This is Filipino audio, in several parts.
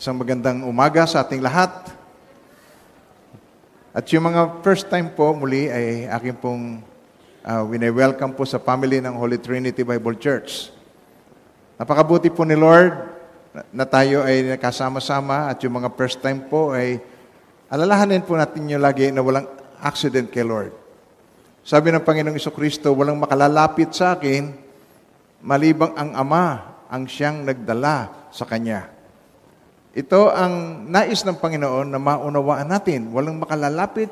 Isang magandang umaga sa ating lahat. At yung mga first time po, muli ay akin pong uh, wine-welcome po sa family ng Holy Trinity Bible Church. Napakabuti po ni Lord na tayo ay nakasama-sama at yung mga first time po ay alalahanin po natin yung lagi na walang accident kay Lord. Sabi ng Panginoong Iso Kristo, walang makalalapit sa akin malibang ang Ama ang siyang nagdala sa Kanya. Ito ang nais ng Panginoon na maunawaan natin. Walang makalalapit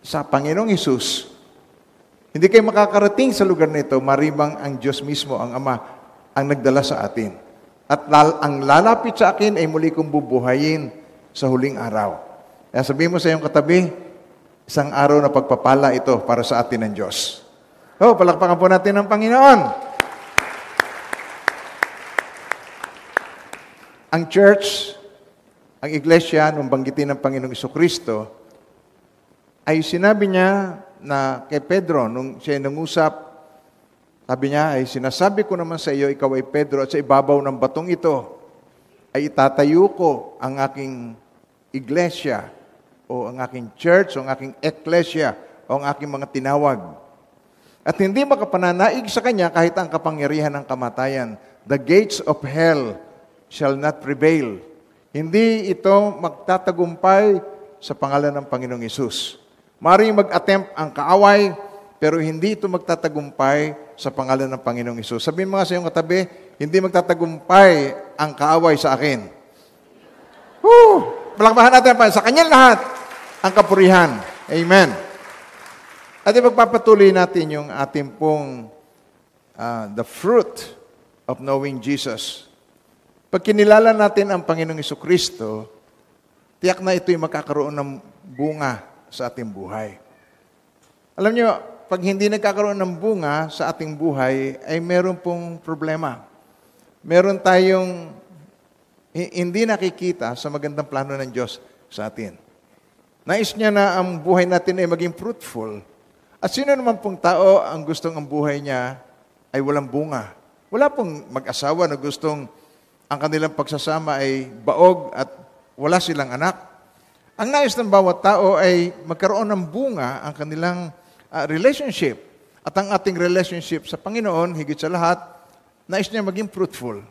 sa Panginoong Isus. Hindi kayo makakarating sa lugar nito, maribang ang Diyos mismo, ang Ama, ang nagdala sa atin. At lal- ang lalapit sa akin ay muli kong bubuhayin sa huling araw. Kaya sabihin mo sa iyong katabi, isang araw na pagpapala ito para sa atin ng Diyos. Oh, palakpakan po natin ng Panginoon. Ang church, ang iglesia, nung banggitin ng Panginoong Kristo, ay sinabi niya na kay Pedro, nung siya nangusap, sabi niya, ay sinasabi ko naman sa iyo, ikaw ay Pedro, at sa ibabaw ng batong ito, ay itatayo ko ang aking iglesia, o ang aking church, o ang aking ecclesia, o ang aking mga tinawag. At hindi makapananaig sa kanya kahit ang kapangyarihan ng kamatayan. The gates of hell shall not prevail. Hindi ito magtatagumpay sa pangalan ng Panginoong Isus. Maring mag-attempt ang kaaway, pero hindi ito magtatagumpay sa pangalan ng Panginoong Isus. Sabihin mo nga sa iyong katabi, hindi magtatagumpay ang kaaway sa akin. Woo! Palakpahan natin pa. Sa kanya lahat ang kapurihan. Amen. At ipagpapatuloy natin yung ating pong uh, the fruit of knowing Jesus pag kinilala natin ang Panginoong Iso Kristo, tiyak na ito'y magkakaroon ng bunga sa ating buhay. Alam niyo, pag hindi nagkakaroon ng bunga sa ating buhay, ay meron pong problema. Meron tayong hindi nakikita sa magandang plano ng Diyos sa atin. Nais niya na ang buhay natin ay maging fruitful. At sino naman pong tao ang gustong ang buhay niya ay walang bunga? Wala pong mag-asawa na gustong ang kanilang pagsasama ay baog at wala silang anak. Ang nais ng bawat tao ay magkaroon ng bunga ang kanilang uh, relationship. At ang ating relationship sa Panginoon, higit sa lahat, nais niya maging fruitful.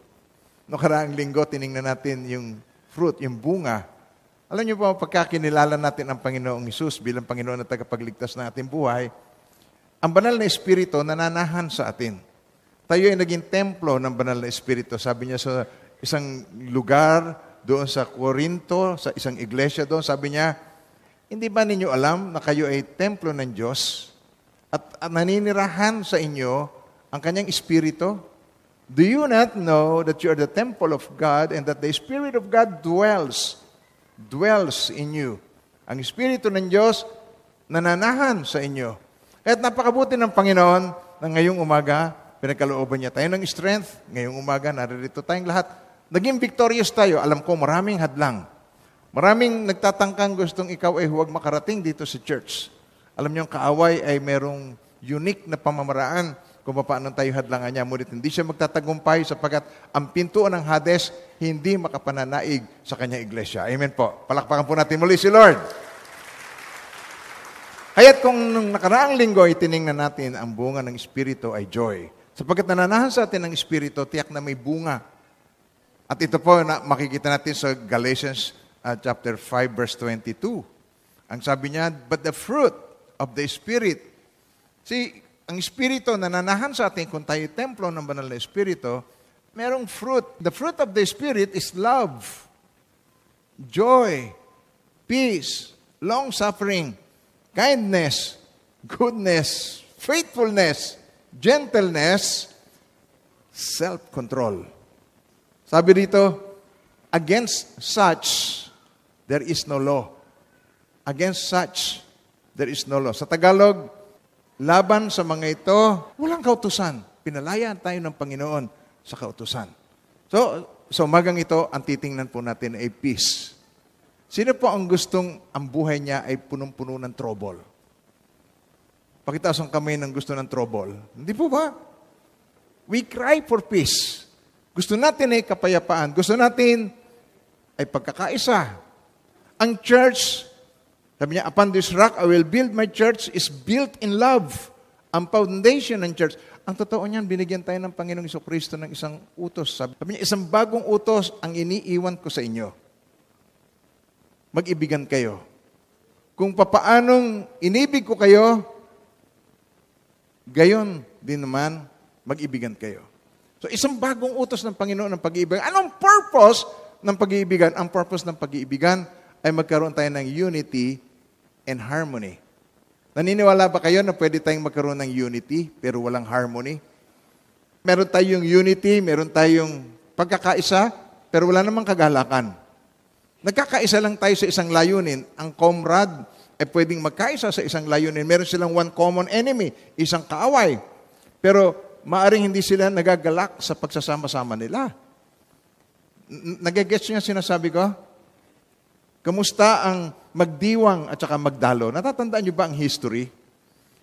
No karaang linggo, tiningnan natin yung fruit, yung bunga. Alam niyo po, pagkakinilala natin ang Panginoong Isus bilang Panginoon na tagapagligtas ng ating buhay, ang banal na Espiritu nananahan sa atin. Tayo ay naging templo ng banal na Espiritu. Sabi niya sa isang lugar doon sa Corinto, sa isang iglesia doon, sabi niya, hindi ba ninyo alam na kayo ay templo ng Diyos at, at naninirahan sa inyo ang kanyang espiritu? Do you not know that you are the temple of God and that the Spirit of God dwells, dwells in you? Ang Espiritu ng Diyos nananahan sa inyo. Kaya't napakabuti ng Panginoon na ngayong umaga, pinagkalooban niya tayo ng strength. Ngayong umaga, naririto tayong lahat Naging victorious tayo. Alam ko, maraming hadlang. Maraming nagtatangkang gustong ikaw ay huwag makarating dito sa church. Alam niyo, ang kaaway ay merong unique na pamamaraan kung paano tayo hadlangan niya. Ngunit hindi siya magtatagumpay sapagat ang pintuan ng Hades hindi makapananaig sa kanyang iglesia. Amen po. Palakpakan po natin muli si Lord. Kaya't kung nung nakaraang linggo ay tiningnan natin ang bunga ng Espiritu ay joy. Sapagat nananahan sa atin ang Espiritu, tiyak na may bunga at ito po na makikita natin sa Galatians uh, chapter 5 verse 22. Ang sabi niya, but the fruit of the Spirit. See, ang espirito na nanahan sa atin kung tayo templo ng banal na espirito, merong fruit. The fruit of the Spirit is love, joy, peace, long-suffering, kindness, goodness, faithfulness, gentleness, self-control. Sabi dito, against such, there is no law. Against such, there is no law. Sa Tagalog, laban sa mga ito, walang kautusan. Pinalayan tayo ng Panginoon sa kautusan. So, sa so umagang ito, ang titingnan po natin ay peace. Sino po ang gustong ang buhay niya ay punong-puno ng trouble? Pakitaas ang kamay ng gusto ng trouble. Hindi po ba? We cry for peace. Gusto natin ay kapayapaan. Gusto natin ay pagkakaisa. Ang church, sabi niya, upon this rock I will build my church is built in love. Ang foundation ng church. Ang totoo niyan, binigyan tayo ng Panginoong Iso Kristo ng isang utos. Sabi niya, isang bagong utos ang iniiwan ko sa inyo. Mag-ibigan kayo. Kung papaanong inibig ko kayo, gayon din naman, mag-ibigan kayo. So isang bagong utos ng Panginoon ng pag-iibigan. Anong purpose ng pag-iibigan? Ang purpose ng pag-iibigan ay magkaroon tayo ng unity and harmony. Naniniwala ba kayo na pwede tayong magkaroon ng unity pero walang harmony? Meron tayong unity, meron tayong pagkakaisa, pero wala namang kagalakan. Nagkakaisa lang tayo sa isang layunin. Ang comrade ay pwedeng magkaisa sa isang layunin. Meron silang one common enemy, isang kaaway. Pero maaring hindi sila nagagalak sa pagsasama-sama nila. Nagagets niyo yung sinasabi ko? Kamusta ang magdiwang at saka magdalo? Natatandaan niyo ba ang history?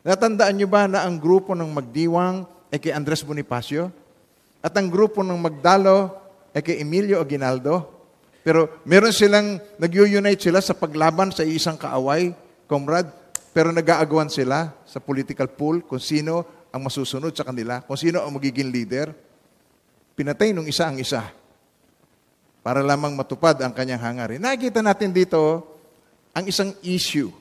Natatandaan niyo ba na ang grupo ng magdiwang ay kay Andres Bonifacio? At ang grupo ng magdalo ay kay Emilio Aguinaldo? Pero meron silang, nag-unite sila sa paglaban sa isang kaaway, comrade, pero nag-aagawan sila sa political pool kung sino ang masusunod sa kanila, kung sino ang magiging leader, pinatay nung isa ang isa para lamang matupad ang kanyang hangarin. Nakikita natin dito ang isang issue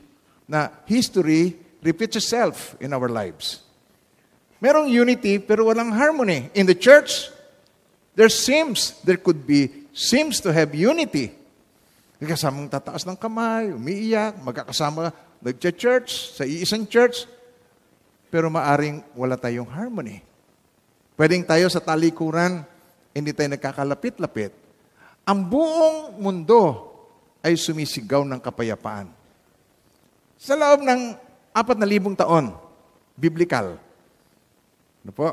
na history repeats itself in our lives. Merong unity pero walang harmony. In the church, there seems, there could be, seems to have unity. Nagkasamang tataas ng kamay, umiiyak, magkakasama nagcha-church, sa iisang church, pero maaring wala tayong harmony. Pwedeng tayo sa talikuran, hindi tayo nagkakalapit-lapit. Ang buong mundo ay sumisigaw ng kapayapaan. Sa loob ng apat na libong taon, biblical. Ano po?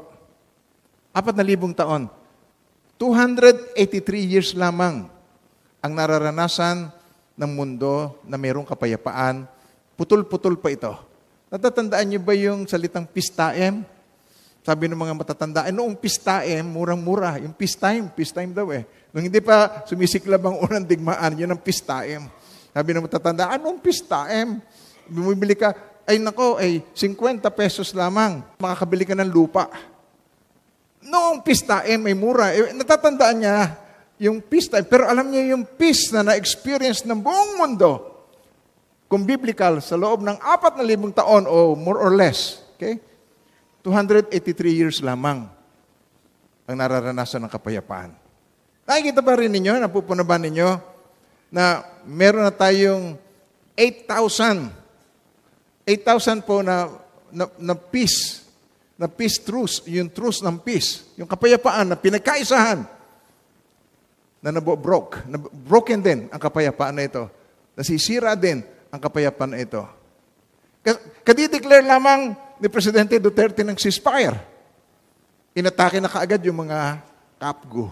Apat na libong taon, 283 years lamang ang nararanasan ng mundo na mayroong kapayapaan. Putol-putol pa ito. Natatandaan niyo ba yung salitang pistaem? Sabi ng mga matatanda, eh, noong pistaem, murang-mura. Yung pistaem, pistaem daw eh. Nung hindi pa sumisiklab ang unang digmaan, yun ang pistaem. Sabi ng matatanda, anong pistaem? Bumibili ka, ay nako, ay 50 pesos lamang. Makakabili ka ng lupa. Noong pistaem, ay mura. Eh, natatandaan niya yung pistaem. Pero alam niya yung peace na na-experience ng buong mundo kung biblical, sa loob ng apat na libong taon o more or less, okay? 283 years lamang ang nararanasan ng kapayapaan. Nakikita ba rin ninyo, napupuno ba ninyo, na meron na tayong 8,000, 8,000 po na, na, na peace, na peace truce, yung truce ng peace, yung kapayapaan na pinagkaisahan, na nabobroke, na broken din ang kapayapaan na ito. Nasisira din ang kapayapaan na ito. Kadideclare lamang ni Presidente Duterte ng ceasefire. Inatake na kaagad yung mga kapgo.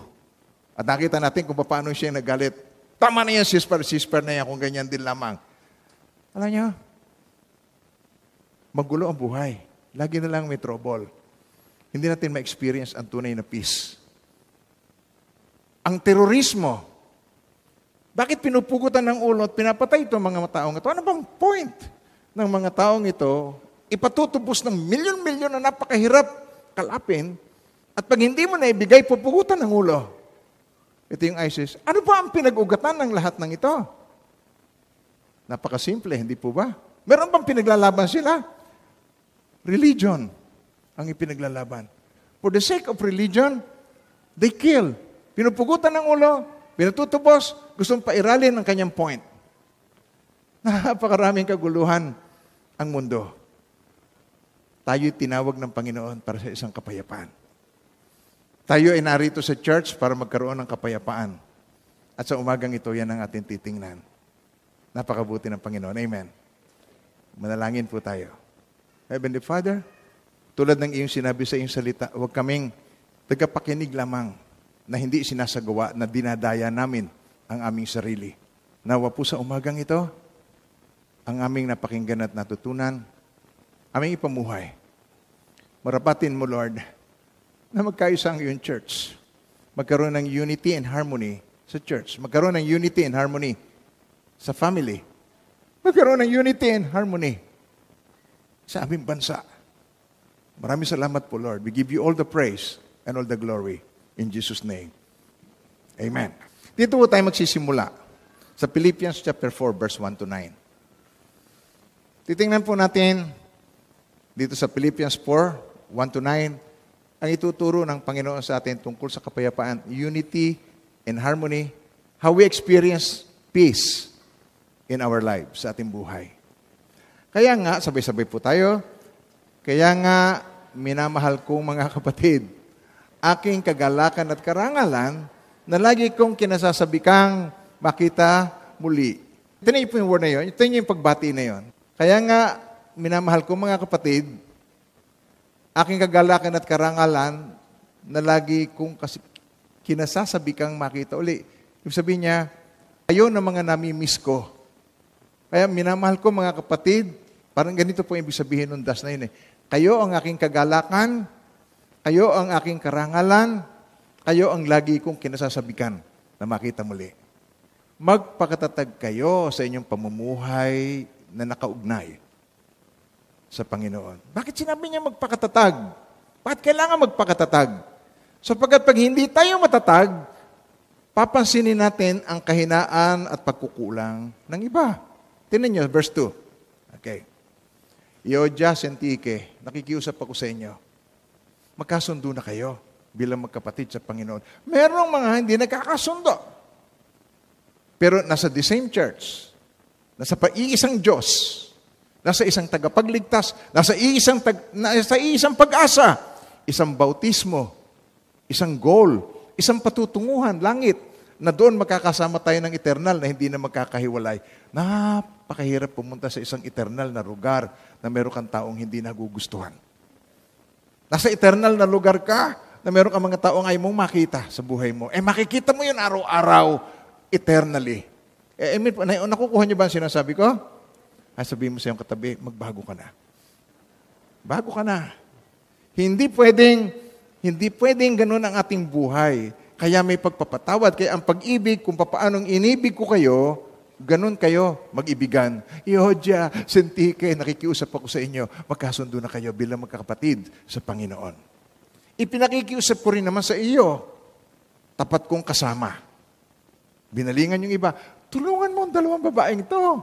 At nakita natin kung paano siya nagalit. Tama na yan, ceasefire, ceasefire na yan kung ganyan din lamang. Alam niyo, magulo ang buhay. Lagi na lang may trouble. Hindi natin ma-experience ang tunay na peace. Ang terorismo, bakit pinupugutan ng ulo at pinapatay itong mga taong ito? Ano bang point ng mga taong ito? Ipatutubos ng milyon-milyon na napakahirap kalapin at pag hindi mo naibigay, pupugutan ng ulo. Ito yung ISIS. Ano ba ang pinag-ugatan ng lahat ng ito? Napakasimple, hindi po ba? Meron bang pinaglalaban sila? Religion ang ipinaglalaban. For the sake of religion, they kill. Pinupugutan ng ulo, Pinatutubos, gustong pairalin ang kanyang point. Napakaraming kaguluhan ang mundo. Tayo'y tinawag ng Panginoon para sa isang kapayapaan. Tayo ay narito sa church para magkaroon ng kapayapaan. At sa umagang ito, yan ang ating titingnan. Napakabuti ng Panginoon. Amen. Manalangin po tayo. Heavenly Father, tulad ng iyong sinabi sa iyong salita, huwag kaming tagapakinig lamang na hindi sinasagawa na dinadaya namin ang aming sarili. Nawa po sa umagang ito, ang aming napakinggan at natutunan, aming ipamuhay. Marapatin mo, Lord, na magkaisa ang iyong church. Magkaroon ng unity and harmony sa church. Magkaroon ng unity and harmony sa family. Magkaroon ng unity and harmony sa aming bansa. Maraming salamat po, Lord. We give you all the praise and all the glory. In Jesus' name. Amen. Dito po tayo magsisimula. Sa Philippians chapter 4, verse 1 to 9. Titingnan po natin dito sa Philippians 4, 1 to 9, ang ituturo ng Panginoon sa atin tungkol sa kapayapaan, unity and harmony, how we experience peace in our lives, sa ating buhay. Kaya nga, sabay-sabay po tayo, kaya nga, minamahal kong mga kapatid, aking kagalakan at karangalan na lagi kong kinasasabikang makita muli. Ito na yung word na yun. Ito yung pagbati na yun. Kaya nga, minamahal ko mga kapatid, aking kagalakan at karangalan na lagi kong kasi kinasasabikang makita uli. Ibig sabihin niya, ayun ang mga nami-miss ko. Kaya minamahal ko mga kapatid, parang ganito po ibig sabihin ng das na yun eh. Kayo ang aking kagalakan kayo ang aking karangalan, kayo ang lagi kong kinasasabikan na makita muli. Magpakatatag kayo sa inyong pamumuhay na nakaugnay sa Panginoon. Bakit sinabi niya magpakatatag? Bakit kailangan magpakatatag? Sapagkat pag hindi tayo matatag, papansinin natin ang kahinaan at pagkukulang ng iba. Tinan niyo, verse 2. Okay. Iodya, Sentike, nakikiusap ako sa inyo magkasundo na kayo bilang magkapatid sa Panginoon. Merong mga hindi nagkakasundo. Pero nasa the same church, nasa paiisang Diyos, nasa isang tagapagligtas, nasa iisang, tag, nasa iisang pag-asa, isang bautismo, isang goal, isang patutunguhan, langit, na doon magkakasama tayo ng eternal na hindi na magkakahiwalay. Napakahirap pumunta sa isang eternal na lugar na meron kang taong hindi nagugustuhan. Nasa eternal na lugar ka na meron kang mga taong ay mong makita sa buhay mo. Eh makikita mo yun araw-araw, eternally. Eh, I mean, nakukuha niyo ba ang sinasabi ko? Ah, sabihin mo sa iyong katabi, magbago ka na. Bago ka na. Hindi pwedeng, hindi pwedeng ganun ang ating buhay. Kaya may pagpapatawad. Kaya ang pag-ibig, kung paanong inibig ko kayo, Ganun kayo, mag-ibigan. Ihodya, sentike, nakikiusap ako sa inyo. Magkasundo na kayo bilang magkakapatid sa Panginoon. Ipinakikiusap ko rin naman sa iyo, tapat kong kasama. Binalingan yung iba, tulungan mo ang dalawang babaeng to.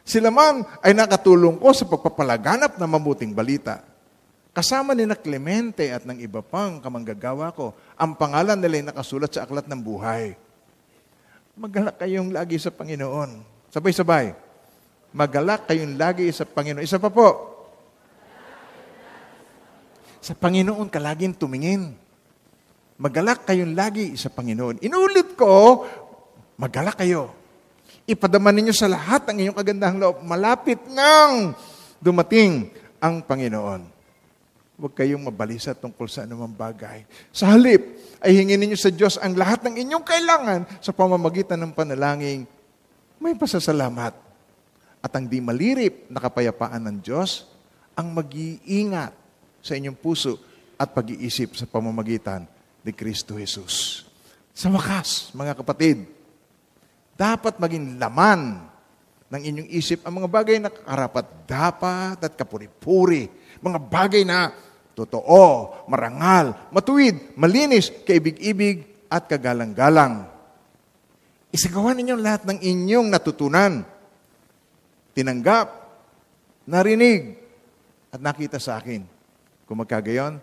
Sila man ay nakatulong ko sa pagpapalaganap ng mabuting balita. Kasama ni na Clemente at ng iba pang kamanggagawa ko, ang pangalan nila ay nakasulat sa Aklat ng Buhay Magalak kayong lagi sa Panginoon. Sabay-sabay. Magalak kayong lagi sa Panginoon. Isa pa po. Sa Panginoon ka laging tumingin. Magalak kayong lagi sa Panginoon. Inulit ko, magalak kayo. Ipadama ninyo sa lahat ang inyong kagandahang loob malapit nang dumating ang Panginoon. Huwag kayong mabalisa tungkol sa anumang bagay. Sa halip, ay hingin ninyo sa Diyos ang lahat ng inyong kailangan sa pamamagitan ng panalangin. May pasasalamat. At ang di malirip na kapayapaan ng Diyos, ang mag-iingat sa inyong puso at pag-iisip sa pamamagitan ni Kristo Jesus. Sa wakas, mga kapatid, dapat maging laman ng inyong isip ang mga bagay na karapat dapat at kapuri-puri, mga bagay na totoo, marangal, matuwid, malinis, kaibig-ibig, at kagalang-galang. Isagawa ninyo lahat ng inyong natutunan. Tinanggap, narinig, at nakita sa akin. Kung magkagayon,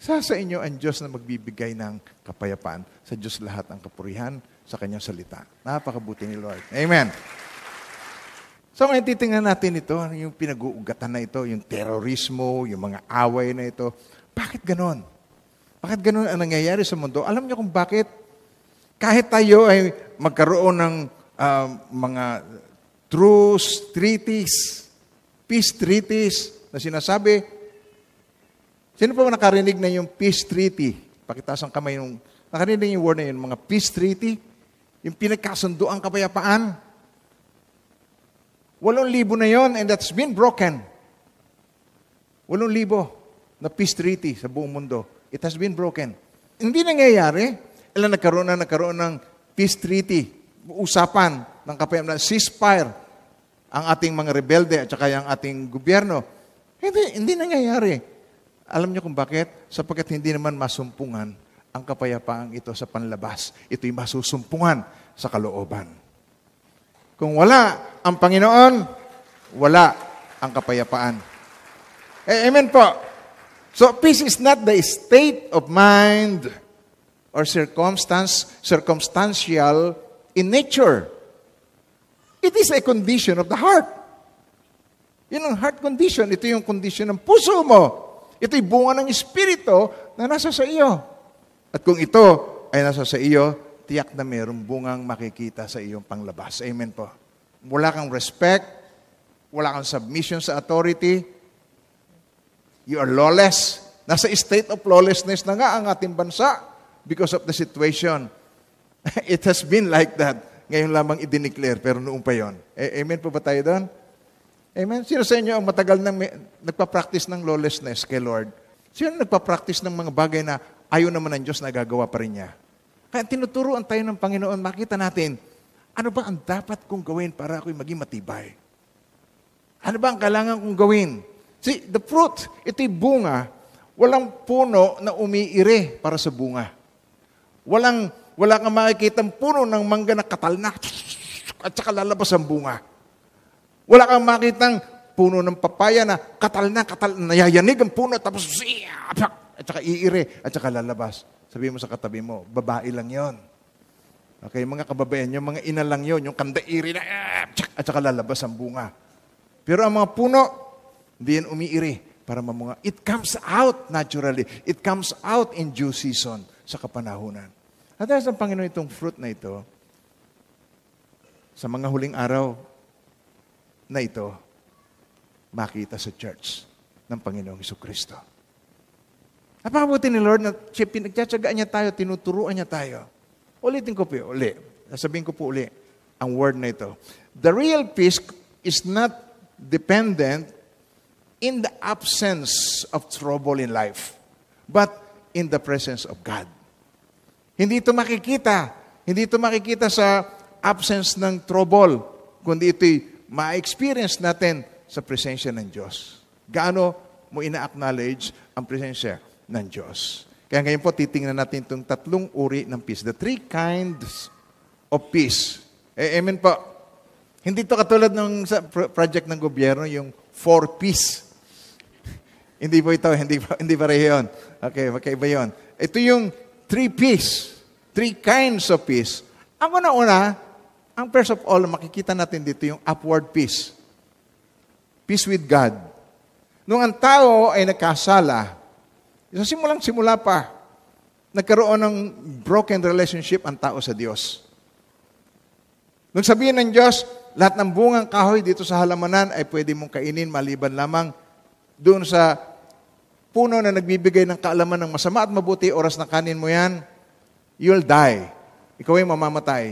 sa sa inyo ang Diyos na magbibigay ng kapayapaan. Sa Diyos lahat ang kapurihan sa kanyang salita. Napakabuti ni Lord. Amen. So ngayon titingnan natin ito, yung pinag-uugatan na ito, yung terorismo, yung mga away na ito. Bakit ganon? Bakit ganon ang nangyayari sa mundo? Alam niyo kung bakit? Kahit tayo ay magkaroon ng uh, mga truce treaties, peace treaties na sinasabi, sino pa nakarinig na yung peace treaty? Pakitaas ang kamay yung, nakarinig yung word na yun, mga peace treaty, yung pinagkasunduan kapayapaan. Walong libo na yon and that's been broken. Walong libo na peace treaty sa buong mundo. It has been broken. Hindi nangyayari. Ilan nagkaroon na nagkaroon ng peace treaty, usapan ng kapayapaan, ceasefire ang ating mga rebelde at saka ang ating gobyerno. Hindi, hindi nangyayari. Alam niyo kung bakit? Sapagkat hindi naman masumpungan ang kapayapaang ito sa panlabas. Ito'y masusumpungan sa kalooban. Kung wala ang Panginoon, wala ang kapayapaan. Eh, amen po. So, peace is not the state of mind or circumstance, circumstantial in nature. It is a condition of the heart. Yun ang heart condition. Ito yung condition ng puso mo. Ito'y bunga ng Espiritu na nasa sa iyo. At kung ito ay nasa sa iyo, tiyak na mayroong bungang makikita sa iyong panglabas. Amen po. Wala kang respect, wala kang submission sa authority, you are lawless. Nasa state of lawlessness na nga ang ating bansa because of the situation. It has been like that. Ngayon lamang i-declare, pero noon pa yon. E- amen po ba tayo doon? Amen? Sino sa inyo ang matagal nang may, nagpa-practice ng lawlessness kay Lord? Sino nagpa-practice ng mga bagay na ayaw naman ng Diyos na gagawa pa rin niya? Kaya tinuturoan tayo ng Panginoon, makita natin, ano ba ang dapat kong gawin para ako'y maging matibay? Ano ba ang kailangan kong gawin? See, the fruit, ito'y bunga. Walang puno na umiire para sa bunga. Walang, wala kang makikita puno ng mangga na katal na at saka lalabas ang bunga. Wala kang makitang puno ng papaya na katal na, katal na, nayayanig ang puno, tapos at saka iire, at saka lalabas. Sabi mo sa katabi mo, babae lang yon. Okay, mga kababayan, yung mga ina lang yon, yung kandairi na, eh, at saka lalabas ang bunga. Pero ang mga puno, hindi yan umiiri para mamunga. It comes out naturally. It comes out in due season sa kapanahunan. At dahil sa Panginoon itong fruit na ito, sa mga huling araw na ito, makita sa church ng Panginoong Kristo. Napabuti ni Lord na siya pinagtsatsagaan niya tayo, tinuturuan niya tayo. Ulitin ko po uli. Sabihin ko po uli ang word na ito. The real peace is not dependent in the absence of trouble in life, but in the presence of God. Hindi ito makikita. Hindi ito makikita sa absence ng trouble, kundi ito'y ma-experience natin sa presensya ng Diyos. Gaano mo ina-acknowledge ang presensya ng Diyos. Kaya ngayon po, titingnan natin itong tatlong uri ng peace. The three kinds of peace. Eh, amen po. Hindi to katulad ng sa project ng gobyerno, yung four peace. hindi po ito, hindi, hindi pareho yun. Okay, magkaiba yun. Ito yung three peace. Three kinds of peace. Ang una-una, ang first of all, makikita natin dito yung upward peace. Peace with God. Nung ang tao ay nagkasala, sa so, simulang simula pa, nagkaroon ng broken relationship ang tao sa Diyos. Nung sabihin ng Diyos, lahat ng bungang kahoy dito sa halamanan ay pwede mong kainin maliban lamang doon sa puno na nagbibigay ng kaalaman ng masama at mabuti, oras na kanin mo yan, you'll die. Ikaw ay mamamatay.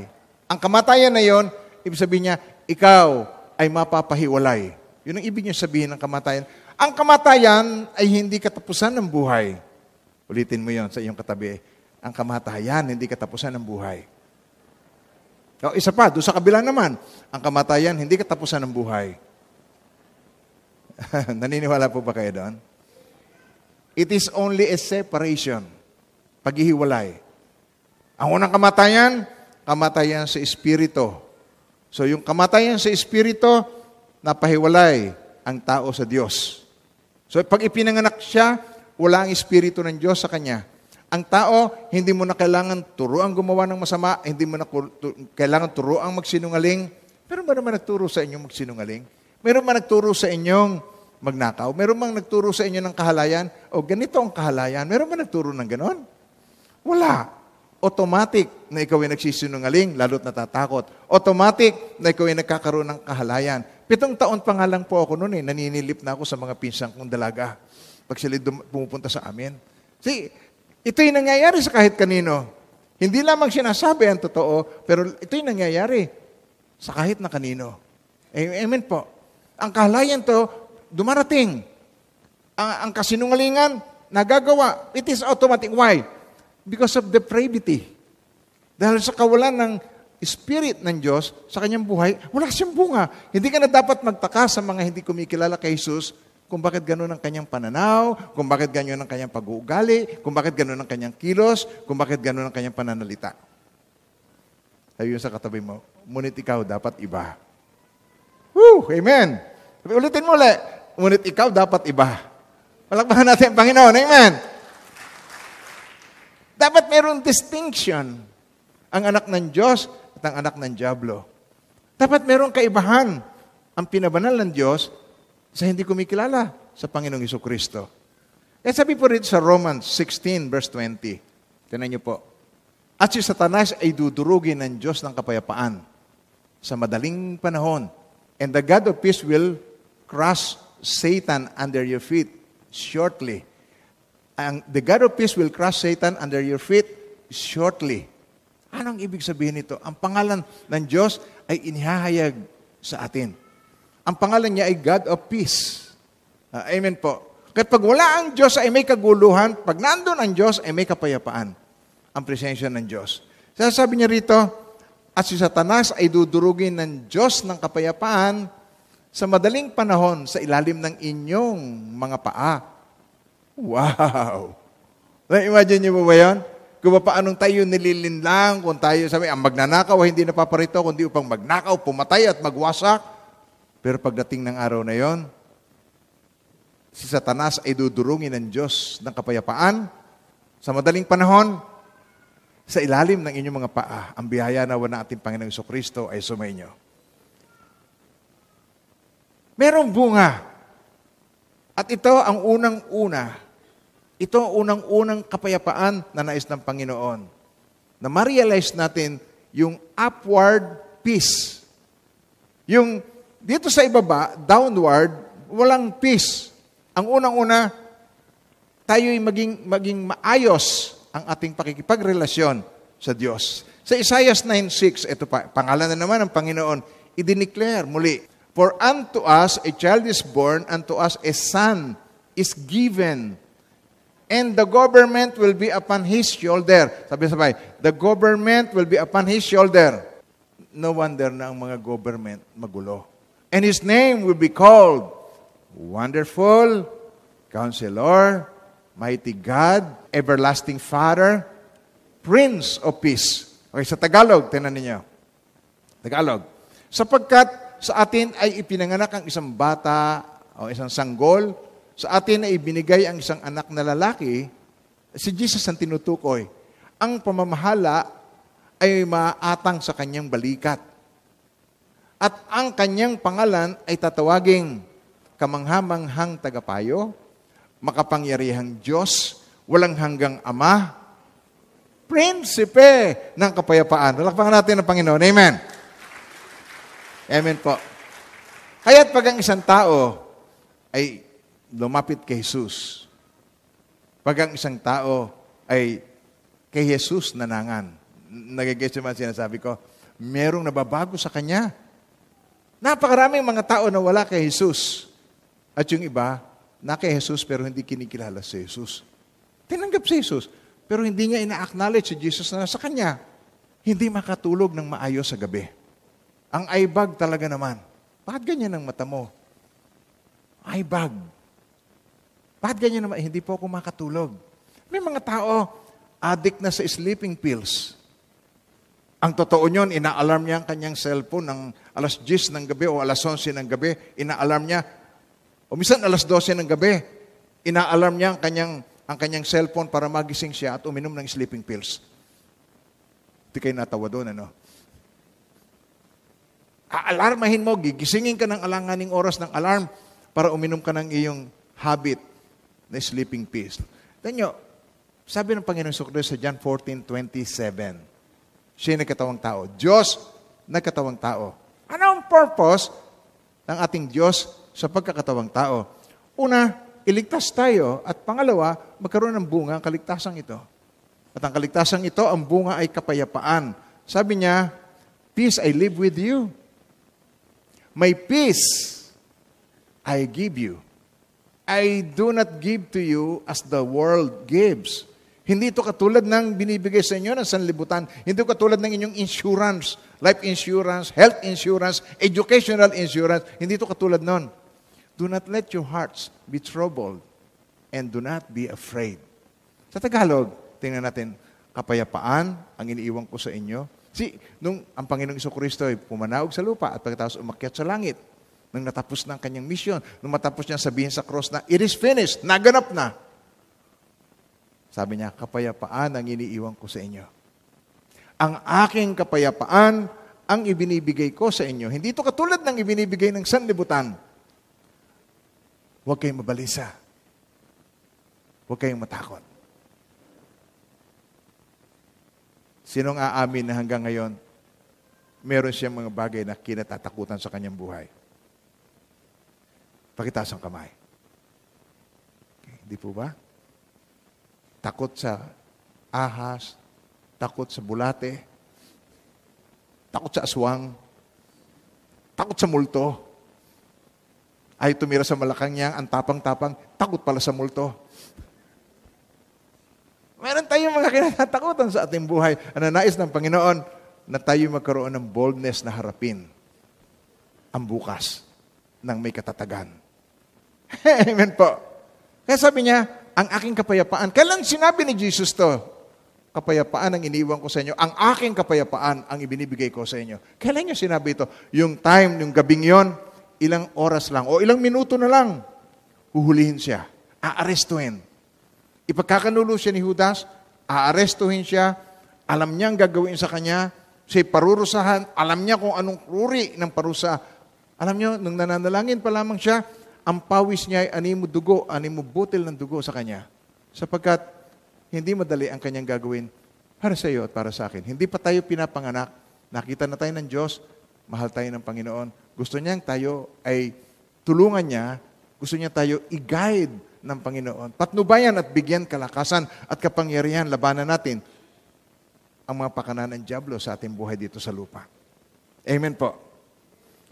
Ang kamatayan na yon, ibig sabihin niya, ikaw ay mapapahiwalay. Yun ang ibig niya sabihin ng kamatayan. Ang kamatayan ay hindi katapusan ng buhay. Ulitin mo yon sa iyong katabi. Ang kamatayan, hindi katapusan ng buhay. O, isa pa, doon sa kabila naman, ang kamatayan, hindi katapusan ng buhay. Naniniwala po ba kayo doon? It is only a separation. Paghihiwalay. Ang unang kamatayan, kamatayan sa Espiritu. So yung kamatayan sa Espiritu, napahiwalay ang tao sa Diyos. So pag ipinanganak siya, wala ang Espiritu ng Diyos sa kanya. Ang tao, hindi mo na kailangan turuan gumawa ng masama, hindi mo na kailangan turuan magsinungaling, pero meron man nagturo sa inyong magsinungaling. Meron ba nagturo sa inyong magnakaw. Meron bang nagturo sa inyo ng kahalayan, o ganito ang kahalayan. Meron ba nagturo ng ganon? Wala automatic na ikaw ay nagsisinungaling, lalo't natatakot. Automatic na ikaw ay nagkakaroon ng kahalayan, Pitong taon pa nga lang po ako noon eh, naninilip na ako sa mga pinsan kong dalaga pag sila pumupunta sa amin. See, ito yung nangyayari sa kahit kanino. Hindi lamang sinasabi ang totoo, pero ito yung nangyayari sa kahit na kanino. Amen po. Ang kahalayan to, dumarating. Ang, ang kasinungalingan, nagagawa. It is automatic. Why? Because of depravity. Dahil sa kawalan ng Spirit ng Diyos sa kanyang buhay, wala siyang bunga. Hindi ka na dapat magtaka sa mga hindi kumikilala kay Jesus kung bakit ganun ang kanyang pananaw, kung bakit ganyan ang kanyang pag-uugali, kung bakit ganun ang kanyang kilos, kung bakit ganun ang kanyang pananalita. Sabi sa katabi mo, ngunit ikaw dapat iba. Woo! Amen! Sabi, ulitin mo ulit, ngunit ikaw dapat iba. Palakpakan natin ang Panginoon. Amen! Dapat mayroong distinction ang anak ng Diyos at ang anak ng Diablo. Dapat merong kaibahan ang pinabanal ng Diyos sa hindi kumikilala sa Panginoong Iso Kristo. Eh sabi po rin sa Romans 16 verse 20, tinan niyo po, At si Satanas ay dudurugin ng Diyos ng kapayapaan sa madaling panahon. And the God of peace will crush Satan under your feet shortly. And the God of peace will crush Satan under your feet shortly. Anong ibig sabihin nito? Ang pangalan ng Diyos ay inihahayag sa atin. Ang pangalan niya ay God of Peace. Uh, amen po. Kahit pag wala ang Diyos ay may kaguluhan, pag nandun ang Diyos ay may kapayapaan. Ang presensya ng Diyos. Sasabi niya rito, at si Satanas ay dudurugin ng Diyos ng kapayapaan sa madaling panahon sa ilalim ng inyong mga paa. Wow! Na-imagine niyo ba ba yun? Kung paanong tayo nililinlang, kung tayo sabi, ang magnanakaw hindi napaparito, kundi upang magnakaw, pumatay at magwasak. Pero pagdating ng araw na yon, si Satanas ay dudurungin ng Diyos ng kapayapaan sa madaling panahon sa ilalim ng inyong mga paa. Ang biyaya na wala ating Panginoong Iso Kristo ay sumainyo. Merong bunga. At ito ang unang-una ito ang unang-unang kapayapaan na nais ng Panginoon. Na ma-realize natin yung upward peace. Yung dito sa ibaba, downward, walang peace. Ang unang-una, tayo'y maging, maging maayos ang ating pakikipagrelasyon sa Diyos. Sa Isaiah 9.6, ito pa, pangalan na naman ng Panginoon, idineclare muli, For unto us a child is born, unto us a son is given and the government will be upon his shoulder. Sabi sabay, the government will be upon his shoulder. No wonder na ang mga government magulo. And his name will be called Wonderful, Counselor, Mighty God, Everlasting Father, Prince of Peace. Okay, sa Tagalog, tinan ninyo. Tagalog. Sapagkat sa atin ay ipinanganak ang isang bata o isang sanggol sa atin ay ibinigay ang isang anak na lalaki, si Jesus ang tinutukoy. Ang pamamahala ay maatang sa kanyang balikat. At ang kanyang pangalan ay tatawaging kamanghamanghang tagapayo, makapangyarihang Diyos, walang hanggang Ama, prinsipe ng kapayapaan. Lakpakan natin ang Panginoon. Amen. Amen po. Kaya't pag ang isang tao ay lumapit kay Jesus. Pag ang isang tao ay kay Jesus nanangan, nagigets naman sinasabi ko, merong nababago sa kanya. Napakaraming mga tao na wala kay Jesus. At yung iba, na kay Jesus pero hindi kinikilala si Jesus. Tinanggap si Jesus, pero hindi niya ina-acknowledge si Jesus na nasa kanya. Hindi makatulog ng maayos sa gabi. Ang aibag talaga naman. Bakit ganyan ang mata mo? Aibag. Bakit ganyan naman? Eh, hindi po ako makatulog. May mga tao, addict na sa sleeping pills. Ang totoo niyon, ina-alarm niya ang kanyang cellphone ng alas 10 ng gabi o alas 11 ng gabi. Ina-alarm niya. O minsan alas 12 ng gabi, ina-alarm niya ang kanyang, ang kanyang cellphone para magising siya at uminom ng sleeping pills. Hindi kayo natawa doon, ano? Aalarmahin mo, gigisingin ka ng alanganing oras ng alarm para uminom ka ng iyong habit the sleeping peace. Tanyo, sabi ng Panginoon sa Kristo sa John 14:27, siya nagkatawang tao. Diyos, nagkatawang tao. Ano ang purpose ng ating Diyos sa pagkakatawang tao? Una, iligtas tayo at pangalawa, magkaroon ng bunga ang kaligtasan ito. At ang kaligtasan ito, ang bunga ay kapayapaan. Sabi niya, Peace I live with you. My peace I give you. I do not give to you as the world gives. Hindi ito katulad ng binibigay sa inyo ng sanlibutan. Hindi ito katulad ng inyong insurance, life insurance, health insurance, educational insurance. Hindi ito katulad nun. Do not let your hearts be troubled and do not be afraid. Sa Tagalog, tingnan natin, kapayapaan ang iniiwan ko sa inyo. Si, nung ang Panginoong Iso ay pumanaog sa lupa at pagkatapos umakyat sa langit, nang natapos na ang kanyang mission, nung matapos niya sabihin sa cross na, it is finished, naganap na. Sabi niya, kapayapaan ang iniiwan ko sa inyo. Ang aking kapayapaan ang ibinibigay ko sa inyo. Hindi ito katulad ng ibinibigay ng sanlibutan. Huwag kayong mabalisa. Huwag kayong matakot. Sinong aamin na hanggang ngayon, meron siyang mga bagay na kinatatakutan sa kanyang buhay? Pakitaas ang kamay. Okay, hindi po ba? Takot sa ahas, takot sa bulate, takot sa aswang, takot sa multo. Ay tumira sa malakanyang, ang tapang-tapang, takot pala sa multo. Meron tayong mga kinatatakutan sa ating buhay. Ang nais ng Panginoon na tayo magkaroon ng boldness na harapin ang bukas ng may katatagan. Amen po. Kaya sabi niya, ang aking kapayapaan. Kailan sinabi ni Jesus to? Kapayapaan ang iniwan ko sa inyo. Ang aking kapayapaan ang ibinibigay ko sa inyo. Kailan niya sinabi ito? Yung time, yung gabing yon, ilang oras lang o ilang minuto na lang, huhulihin siya. Aarestuhin. Ipagkakanulo siya ni Judas, aarestuhin siya, alam niya ang gagawin sa kanya, siya parurusahan, alam niya kung anong kluri ng parusa. Alam niyo, nung nananalangin pa lamang siya, ang pawis niya ay animo dugo, animo butil ng dugo sa kanya. Sapagkat hindi madali ang kanyang gagawin para sa iyo at para sa akin. Hindi pa tayo pinapanganak. Nakita na tayo ng Diyos. Mahal tayo ng Panginoon. Gusto niyang tayo ay tulungan niya. Gusto niya tayo i-guide ng Panginoon. Patnubayan at bigyan kalakasan at kapangyarihan. Labanan natin ang mga pakanan ng Diablo sa ating buhay dito sa lupa. Amen po.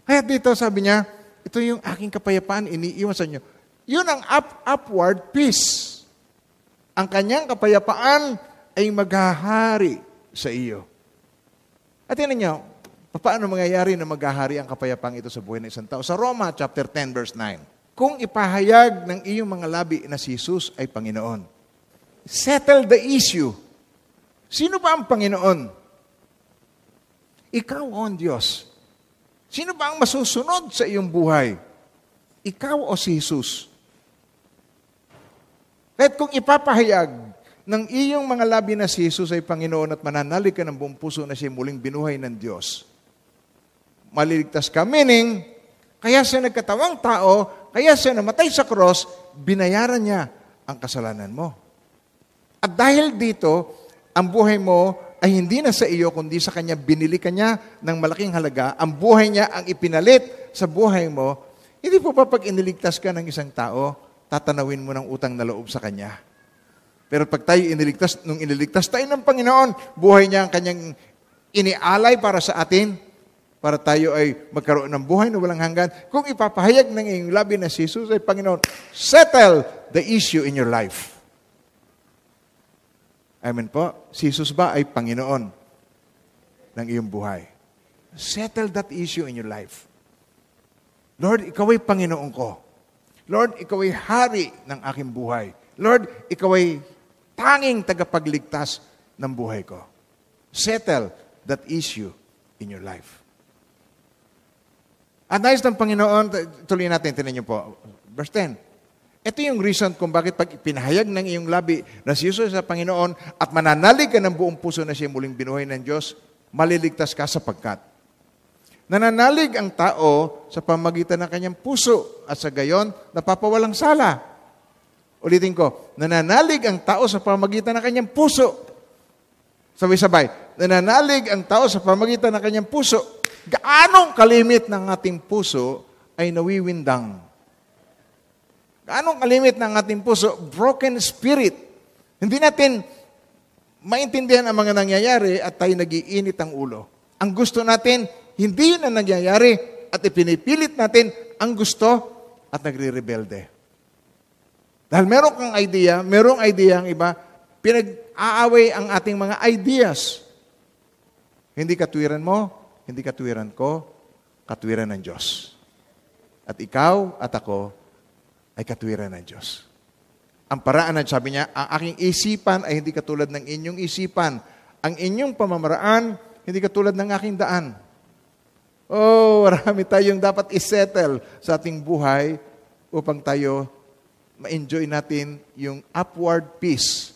Kaya dito sabi niya, ito yung aking kapayapaan, iniiwan sa inyo. Yun ang up, upward peace. Ang kanyang kapayapaan ay maghahari sa iyo. At tinan niyo, paano mangyayari na maghahari ang kapayapaan ito sa buhay ng isang tao? Sa Roma chapter 10 verse 9, Kung ipahayag ng iyong mga labi na si Jesus ay Panginoon, settle the issue. Sino ba ang Panginoon? Ikaw on Diyos. Sino ba ang masusunod sa iyong buhay? Ikaw o si Jesus? Kahit kung ipapahayag ng iyong mga labi na si Jesus ay Panginoon at mananalig ka ng buong puso na siya muling binuhay ng Diyos, maliligtas ka. Meaning, kaya siya nagkatawang tao, kaya siya namatay sa cross, binayaran niya ang kasalanan mo. At dahil dito, ang buhay mo ay hindi na sa iyo kundi sa Kanya. Binili ka niya ng malaking halaga. Ang buhay niya ang ipinalit sa buhay mo. Hindi po ba pag iniligtas ka ng isang tao, tatanawin mo ng utang na loob sa Kanya? Pero pag tayo iniligtas, nung iniligtas tayo ng Panginoon, buhay niya ang Kanyang inialay para sa atin, para tayo ay magkaroon ng buhay na walang hanggan. Kung ipapahayag ng iyong labi na si Jesus ay Panginoon, settle the issue in your life. Amen po? Si Jesus ba ay Panginoon ng iyong buhay? Settle that issue in your life. Lord, ikaw ay Panginoon ko. Lord, ikaw ay hari ng aking buhay. Lord, ikaw ay tanging tagapagligtas ng buhay ko. Settle that issue in your life. At nais ng Panginoon, tuloy natin, tinan niyo po, verse 10. Ito yung reason kung bakit pag pinahayag ng iyong labi na si Jesus sa Panginoon at mananalig ka ng buong puso na siya muling binuhay ng Diyos, maliligtas ka sapagkat. Nananalig ang tao sa pamagitan ng kanyang puso at sa gayon, napapawalang sala. Ulitin ko, nananalig ang tao sa pamagitan ng kanyang puso. Sabay-sabay, nananalig ang tao sa pamagitan ng kanyang puso. Gaanong kalimit ng ating puso ay nawiwindang Anong kalimit ng ating puso? Broken spirit. Hindi natin maintindihan ang mga nangyayari at tayo nagiinit ang ulo. Ang gusto natin, hindi yun ang nangyayari at ipinipilit natin ang gusto at nagre-rebelde. Dahil meron kang idea, merong idea ang iba, pinag-aaway ang ating mga ideas. Hindi katwiran mo, hindi katwiran ko, katwiran ng Diyos. At ikaw at ako ay katwiran ng Diyos. Ang paraan, sabi niya, ang aking isipan ay hindi katulad ng inyong isipan. Ang inyong pamamaraan, hindi katulad ng aking daan. Oh, marami tayong dapat isettle sa ating buhay upang tayo ma-enjoy natin yung upward peace.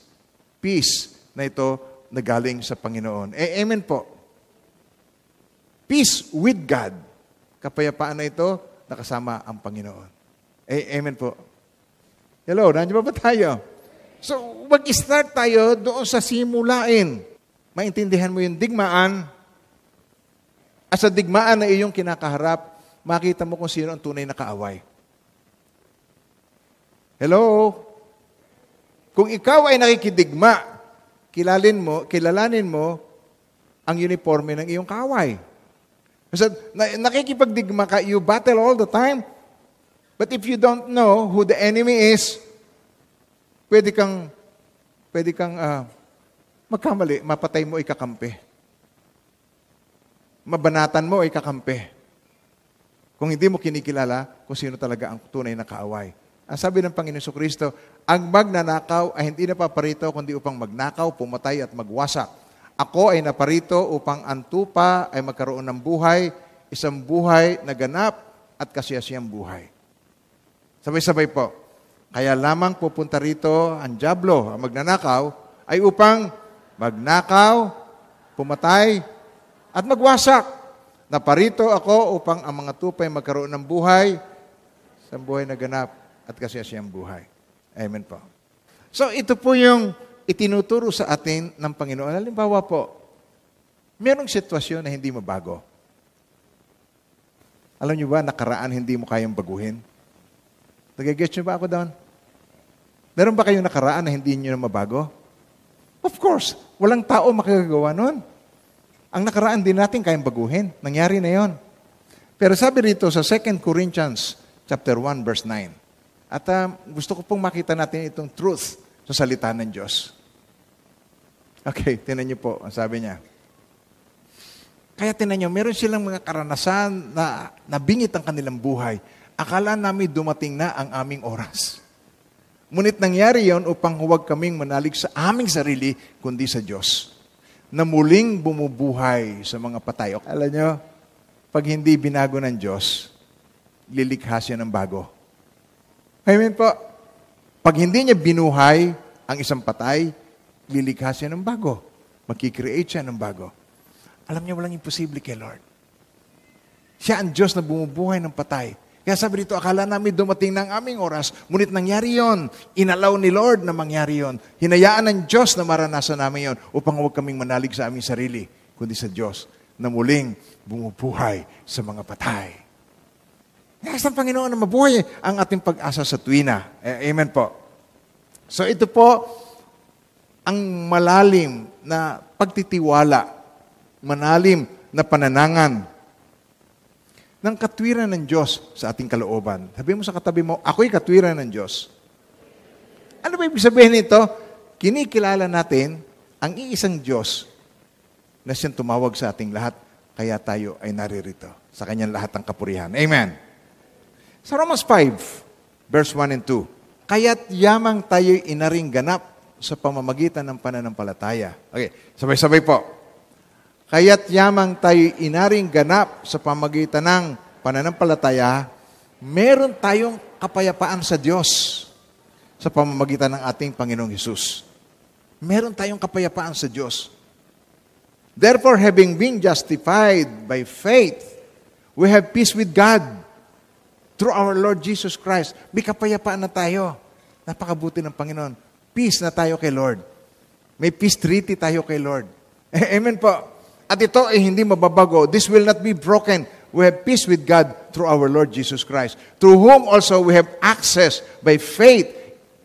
Peace na ito na galing sa Panginoon. E, amen po. Peace with God. Kapayapaan na ito, nakasama ang Panginoon amen po. Hello, nandiyo ba ba tayo? So, mag-start tayo doon sa simulain. Maintindihan mo yung digmaan. At sa digmaan na iyong kinakaharap, makita mo kung sino ang tunay na kaaway. Hello? Kung ikaw ay nakikidigma, kilalin mo, kilalanin mo ang uniforme ng iyong kaaway. Kasi nakikipagdigma ka, you battle all the time, But if you don't know who the enemy is, pwede kang, pwede kang uh, magkamali, mapatay mo kakampi. Mabanatan mo kakampi. Kung hindi mo kinikilala kung sino talaga ang tunay na kaaway. Ang sabi ng Panginoon Kristo, ang magnanakaw ay hindi napaparito kundi upang magnakaw, pumatay at magwasak. Ako ay naparito upang ang tupa ay magkaroon ng buhay, isang buhay na ganap at kasiyasiyang buhay. Sabay-sabay po. Kaya lamang pupunta rito ang Diablo, ang magnanakaw, ay upang magnakaw, pumatay, at magwasak. Naparito ako upang ang mga tupay magkaroon ng buhay sa buhay na ganap at kasi siyang buhay. Amen po. So ito po yung itinuturo sa atin ng Panginoon. Halimbawa po, merong sitwasyon na hindi mabago. Alam niyo ba, nakaraan hindi mo kayang baguhin? Nagigets niyo ba ako doon? Meron ba kayong nakaraan na hindi niyo na mabago? Of course, walang tao makagagawa noon. Ang nakaraan din natin kayang baguhin. Nangyari na yon. Pero sabi rito sa 2 Corinthians chapter 1 verse 9. At uh, gusto ko pong makita natin itong truth sa salita ng Diyos. Okay, tinan niyo po, ang sabi niya. Kaya tinan niyo, meron silang mga karanasan na nabingit ang kanilang buhay Akala namin dumating na ang aming oras. Ngunit nangyari yon upang huwag kaming manalig sa aming sarili, kundi sa Diyos, na muling bumubuhay sa mga patay. Alam nyo, pag hindi binago ng Diyos, lilikha siya ng bago. I mean po. Pag hindi niya binuhay ang isang patay, lilikha siya ng bago. Magkikreate siya ng bago. Alam niya walang imposible kay Lord. Siya ang Diyos na bumubuhay ng patay. Kaya sabi dito, akala namin dumating ng aming oras, ngunit nangyari yon. Inalaw ni Lord na mangyari yon. Hinayaan ng Diyos na maranasan namin yon upang huwag kaming manalig sa aming sarili, kundi sa Diyos na muling bumubuhay sa mga patay. Kaya sa Panginoon na mabuhay ang ating pag-asa sa tuwina. Amen po. So ito po ang malalim na pagtitiwala, malalim na pananangan ng katwiran ng Diyos sa ating kalooban. Sabi mo sa katabi mo, ako'y katwiran ng Diyos. Ano ba ibig sabihin nito? Kinikilala natin ang iisang Diyos na siyang tumawag sa ating lahat, kaya tayo ay naririto. Sa kanyang lahat ng kapurihan. Amen. Sa Romans 5, verse 1 and 2, Kaya't yamang tayo'y inaring ganap sa pamamagitan ng pananampalataya. Okay, sabay-sabay po. Kaya't yamang tayo inaring ganap sa pamagitan ng pananampalataya, meron tayong kapayapaan sa Diyos sa pamamagitan ng ating Panginoong Hesus. Meron tayong kapayapaan sa Diyos. Therefore, having been justified by faith, we have peace with God through our Lord Jesus Christ. May kapayapaan na tayo. Napakabuti ng Panginoon. Peace na tayo kay Lord. May peace treaty tayo kay Lord. Amen po. At ito ay hindi mababago. This will not be broken. We have peace with God through our Lord Jesus Christ, through whom also we have access by faith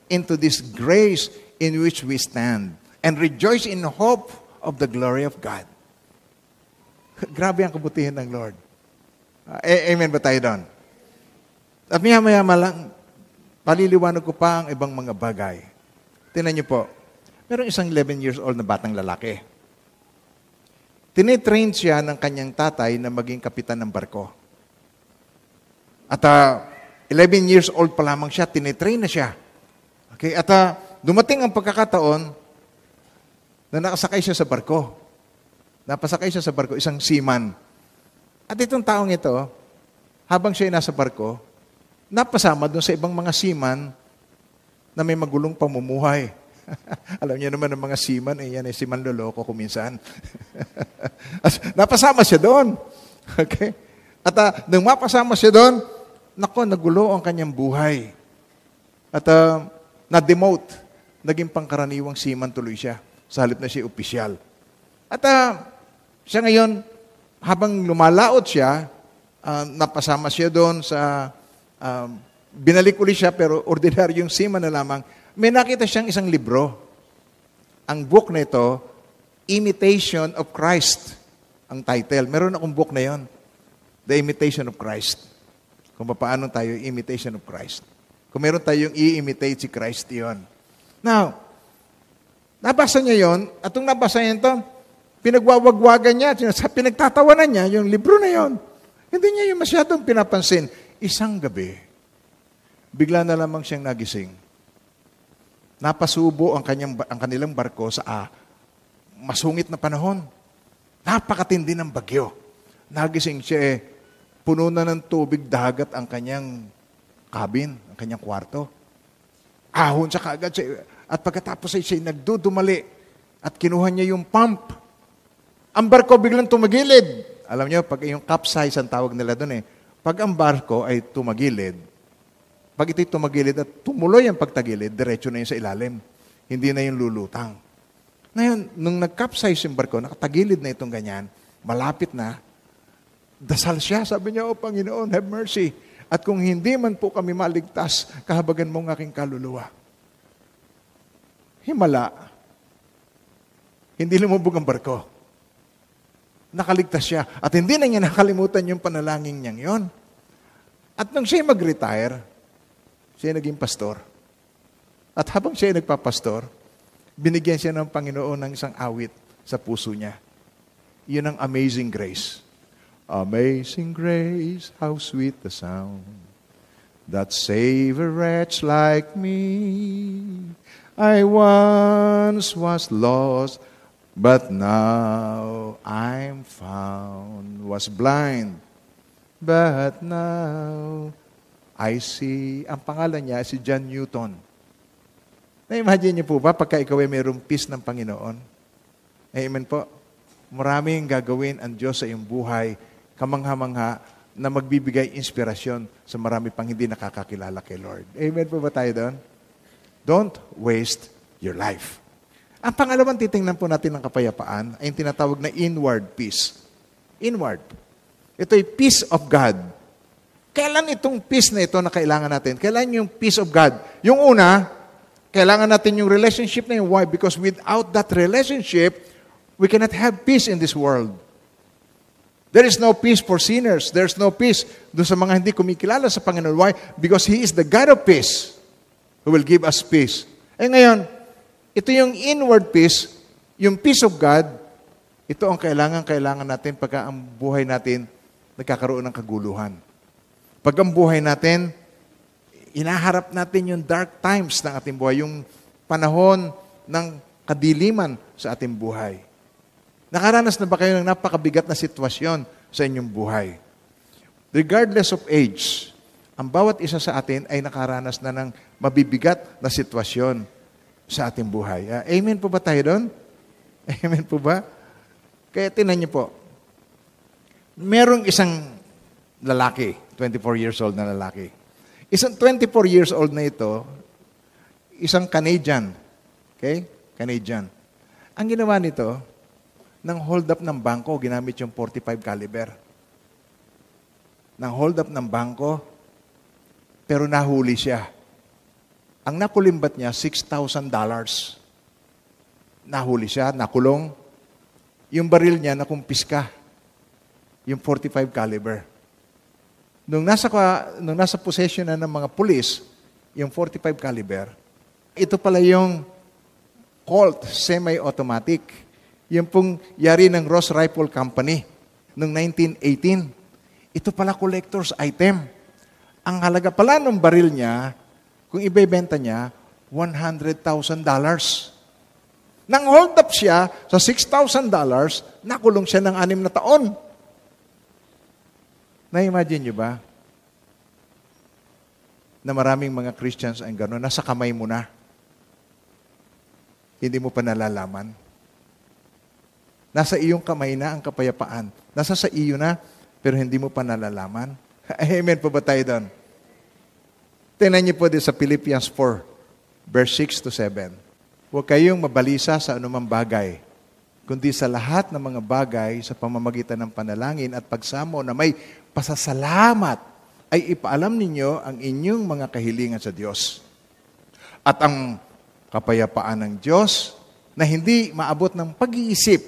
into this grace in which we stand and rejoice in hope of the glory of God. Grabe ang kabutihan ng Lord. Uh, amen ba tayo doon? At maya-maya lang, paliliwanag ko pa ang ibang mga bagay. Tinan niyo po, merong isang 11 years old na batang lalaki Tinetrain siya ng kanyang tatay na maging kapitan ng barko. At uh, ah, 11 years old pa lamang siya, tinetrain na siya. Okay? At uh, dumating ang pagkakataon na nakasakay siya sa barko. Napasakay siya sa barko, isang seaman. At itong taong ito, habang siya ay nasa barko, napasama doon sa ibang mga seaman na may magulong pamumuhay. Alam niyo naman ng mga siman, eh, yan ay eh, si Manloloko kuminsan. napasama siya doon. Okay? At uh, ah, nung mapasama siya doon, nako, nagulo ang kanyang buhay. At uh, na-demote. Naging pangkaraniwang siman tuloy siya. Sa halip na siya opisyal. At uh, siya ngayon, habang lumalaot siya, uh, napasama siya doon sa, uh, binalik ulit siya, pero ordinaryong siman na lamang, may nakita siyang isang libro. Ang book na ito, Imitation of Christ, ang title. Meron akong book na yon, The Imitation of Christ. Kung paano tayo imitation of Christ. Kung meron tayong i-imitate si Christ yon. Now, nabasa niya yon, at nung nabasa niya ito, pinagwawagwagan niya, pinagtatawanan niya yung libro na yon. Hindi niya yung masyadong pinapansin. Isang gabi, bigla na lamang siyang nagising Napasubo ang, kanyang, ang kanilang barko sa ah, masungit na panahon. Napakatindi ng bagyo. Nagising siya eh, puno na ng tubig dagat ang kanyang cabin, ang kanyang kwarto. Ahon siya kaagad siya. Eh, at pagkatapos ay siya nagdudumali at kinuha niya yung pump. Ang barko biglang tumagilid. Alam niyo, pag yung capsize ang tawag nila doon eh, pag ang barko ay tumagilid, pag ito'y tumagilid at tumuloy ang pagtagilid, diretso na yun sa ilalim. Hindi na yung lulutang. Ngayon, nung nag-capsize yung barko, nakatagilid na itong ganyan, malapit na, dasal siya. Sabi niya, O Panginoon, have mercy. At kung hindi man po kami maligtas, kahabagan mo ang aking kaluluwa. Himala. Hindi lumubog ang barko. Nakaligtas siya. At hindi na niya nakalimutan yung panalangin niyang yon. At nung siya mag-retire, siya naging pastor. At habang siya nagpapastor, binigyan siya ng Panginoon ng isang awit sa puso niya. Yun ang amazing grace. Amazing grace, how sweet the sound that saved a wretch like me. I once was lost, but now I'm found. Was blind, but now ay si, ang pangalan niya si John Newton. Na-imagine niyo po ba pagka ikaw ay mayroong peace ng Panginoon? Amen po. Maraming gagawin ang Diyos sa iyong buhay, kamangha-mangha, na magbibigay inspirasyon sa marami pang hindi nakakakilala kay Lord. Amen po ba tayo doon? Don't waste your life. Ang pangalawang titingnan po natin ng kapayapaan ay yung tinatawag na inward peace. Inward. Ito ay peace of God Kailan itong peace na ito na kailangan natin? Kailan yung peace of God? Yung una, kailangan natin yung relationship na yun. Why? Because without that relationship, we cannot have peace in this world. There is no peace for sinners. There's no peace do sa mga hindi kumikilala sa Panginoon. Why? Because He is the God of peace who will give us peace. Eh ngayon, ito yung inward peace, yung peace of God, ito ang kailangan-kailangan natin pagka ang buhay natin nagkakaroon ng kaguluhan. Pag ang buhay natin, inaharap natin yung dark times ng ating buhay, yung panahon ng kadiliman sa ating buhay. Nakaranas na ba kayo ng napakabigat na sitwasyon sa inyong buhay? Regardless of age, ang bawat isa sa atin ay nakaranas na ng mabibigat na sitwasyon sa ating buhay. Uh, amen po ba tayo doon? Amen po ba? Kaya tinan niyo po, merong isang lalaki. 24 years old na lalaki. Isang 24 years old na ito, isang Canadian. Okay? Canadian. Ang ginawa nito, ng hold up ng bangko, ginamit yung 45 caliber. Ng hold up ng bangko, pero nahuli siya. Ang nakulimbat niya, $6,000. Nahuli siya, nakulong. Yung baril niya, nakumpiska. Yung 45 caliber. Nung nasa, ka, nung nasa possession na ng mga pulis, yung 45 caliber, ito pala yung Colt semi-automatic. Yung pong yari ng Ross Rifle Company noong 1918. Ito pala collector's item. Ang halaga pala ng baril niya, kung ibebenta niya, $100,000. Nang hold up siya sa $6,000, nakulong siya ng anim na taon. Na-imagine nyo ba? Na maraming mga Christians ang gano'n, nasa kamay mo na. Hindi mo pa nalalaman. Nasa iyong kamay na ang kapayapaan. Nasa sa iyo na, pero hindi mo pa nalalaman. Amen po ba tayo doon? Tingnan niyo po din sa Philippians 4, verse 6 to 7. Huwag kayong mabalisa sa anumang bagay kundi sa lahat ng mga bagay sa pamamagitan ng panalangin at pagsamo na may pasasalamat ay ipaalam ninyo ang inyong mga kahilingan sa Diyos. At ang kapayapaan ng Diyos na hindi maabot ng pag-iisip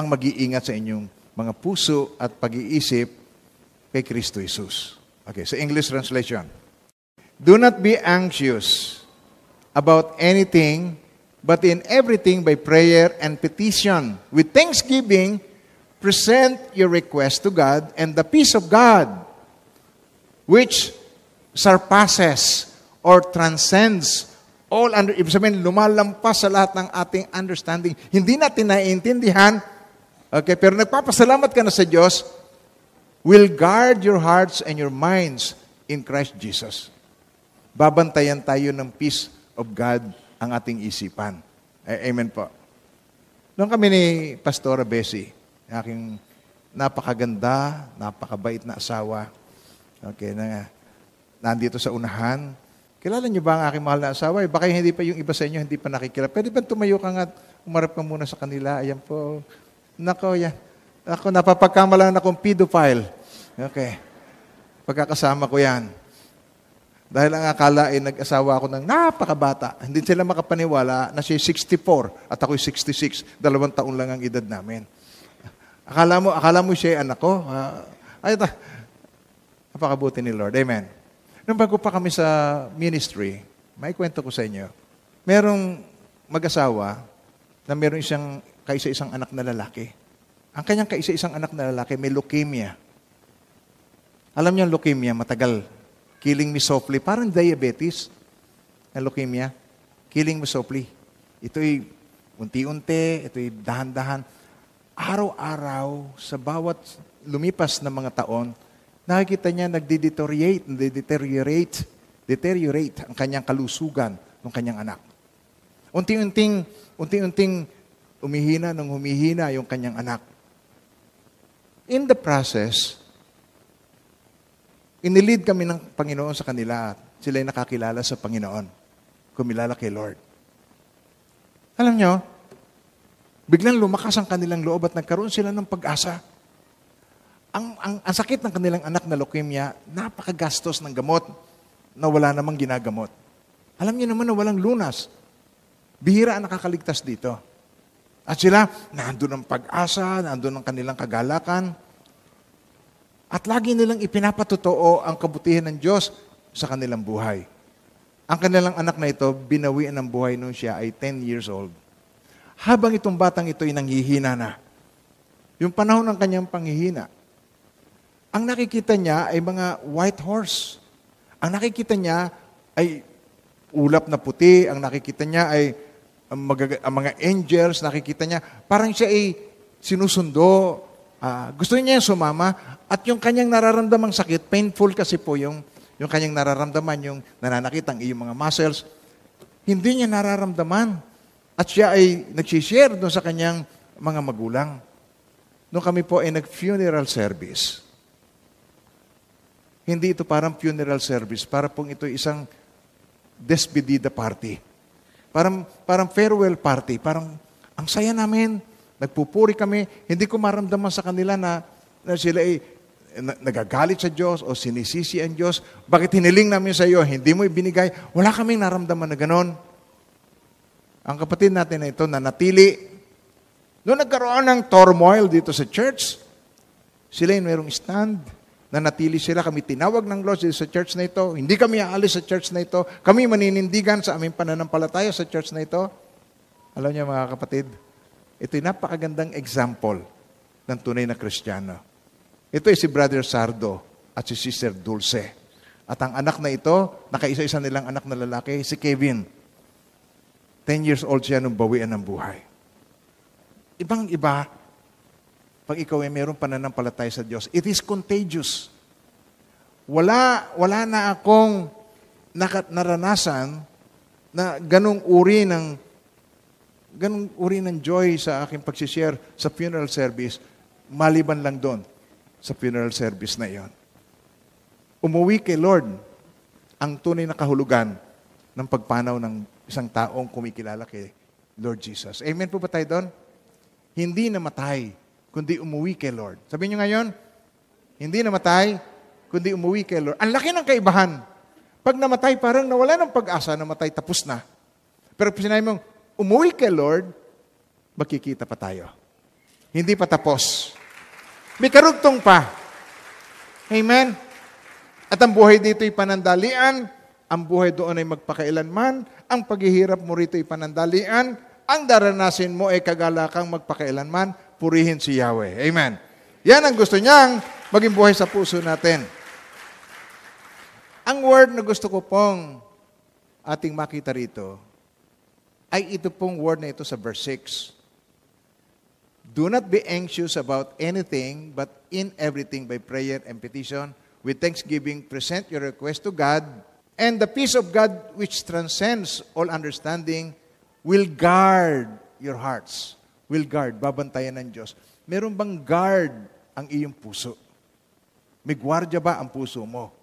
ang mag-iingat sa inyong mga puso at pag-iisip kay Kristo Jesus. Okay, so English translation. Do not be anxious about anything but in everything by prayer and petition. With thanksgiving, present your request to God, and the peace of God, which surpasses or transcends all under, ibig sabihin, lumalampas sa lahat ng ating understanding. Hindi natin naiintindihan, okay, pero nagpapasalamat ka na sa Diyos, will guard your hearts and your minds in Christ Jesus. Babantayan tayo ng peace of God ang ating isipan. Amen po. Noon kami ni Pastora Bessie, aking napakaganda, napakabait na asawa, okay, na, nandito sa unahan, kilala niyo ba ang aking mahal na asawa? Eh, baka hindi pa yung iba sa inyo, hindi pa nakikilala. Pwede ba tumayo ka nga umarap ka muna sa kanila? Ayan po. Nako, yan. Ako, napapagkamalan na akong pedophile. Okay. Pagkakasama ko yan. Dahil ang akala ay nag-asawa ako ng napakabata. Hindi sila makapaniwala na siya 64 at ako'y 66. Dalawang taon lang ang edad namin. Akala mo, akala mo siya anak ko. Uh, ay, ta, napakabuti ni Lord. Amen. Nung bago pa kami sa ministry, may kwento ko sa inyo. Merong mag-asawa na meron isang kaisa-isang anak na lalaki. Ang kanyang kaisa-isang anak na lalaki may leukemia. Alam niyo ang leukemia, matagal Killing me softly. Parang diabetes na leukemia. Killing me softly. Ito'y unti-unti, ito'y dahan-dahan. Araw-araw, sa bawat lumipas na mga taon, nakikita niya nagdi-deteriorate, nagdi-deteriorate, deteriorate ang kanyang kalusugan ng kanyang anak. Unti-unting, unti-unting umihina ng humihina yung kanyang anak. In the process, Inilid kami ng Panginoon sa kanila at sila'y nakakilala sa Panginoon. Kumilala kay Lord. Alam nyo, biglang lumakas ang kanilang loob at nagkaroon sila ng pag-asa. Ang, ang, ang sakit ng kanilang anak na leukemia, napakagastos ng gamot na wala namang ginagamot. Alam niyo naman na walang lunas. Bihira ang nakakaligtas dito. At sila, nandun ang pag-asa, nandun ang kanilang kagalakan, at lagi nilang ipinapatotoo ang kabutihan ng Diyos sa kanilang buhay. Ang kanilang anak na ito, binawian ng buhay nung siya ay 10 years old. Habang itong batang ito ay nanghihina na. Yung panahon ng kanyang panghihina. Ang nakikita niya ay mga white horse. Ang nakikita niya ay ulap na puti. Ang nakikita niya ay ang mga angels. Nakikita niya, parang siya ay sinusundo Uh, gusto niya yung sumama at yung kanyang nararamdamang sakit, painful kasi po yung, yung kanyang nararamdaman, yung nananakit ang iyong mga muscles, hindi niya nararamdaman. At siya ay nagsishare doon sa kanyang mga magulang. Noong kami po ay nag-funeral service, hindi ito parang funeral service, para pong ito isang despedida party. Parang, parang farewell party, parang ang saya namin, nagpupuri kami, hindi ko maramdaman sa kanila na, na sila ay na, nagagalit sa Diyos o sinisisi ang Diyos. Bakit hiniling namin sa iyo, hindi mo ibinigay? Wala kaming naramdaman na ganon. Ang kapatid natin na ito, na natili. Noong nagkaroon ng turmoil dito sa church, sila ay mayroong stand na natili sila. Kami tinawag ng Lord sa church na ito. Hindi kami aalis sa church na ito. Kami maninindigan sa aming pananampalataya sa church na ito. Alam niyo mga kapatid, Ito'y napakagandang example ng tunay na Kristiyano. Ito ay si Brother Sardo at si Sister Dulce. At ang anak na ito, nakaisa-isa nilang anak na lalaki, si Kevin. Ten years old siya nung bawian ng buhay. Ibang-iba, pag ikaw ay mayroong pananampalatay sa Diyos, it is contagious. Wala, wala na akong nakat naranasan na ganong uri ng ganung uri ng joy sa aking pagsishare sa funeral service, maliban lang doon sa funeral service na iyon. Umuwi kay Lord ang tunay na kahulugan ng pagpanaw ng isang taong kumikilala kay Lord Jesus. Amen po ba tayo doon? Hindi namatay, kundi umuwi kay Lord. Sabihin nyo ngayon, hindi namatay, kundi umuwi kay Lord. Ang laki ng kaibahan. Pag namatay, parang nawala ng pag-asa, namatay, tapos na. Pero sinabi mong, umuwi kay Lord, magkikita pa tayo. Hindi pa tapos. May karugtong pa. Amen? At ang buhay dito ay panandalian, ang buhay doon ay magpakailanman, ang paghihirap mo rito ay panandalian, ang daranasin mo ay kagalakang magpakailanman, purihin si Yahweh. Amen. Yan ang gusto niyang maging buhay sa puso natin. Ang word na gusto ko pong ating makita rito ay ito pong word na ito sa verse 6. Do not be anxious about anything, but in everything by prayer and petition, with thanksgiving, present your request to God, and the peace of God which transcends all understanding will guard your hearts. Will guard, babantayan ng Diyos. Meron bang guard ang iyong puso? May gwardiya ba ang puso mo?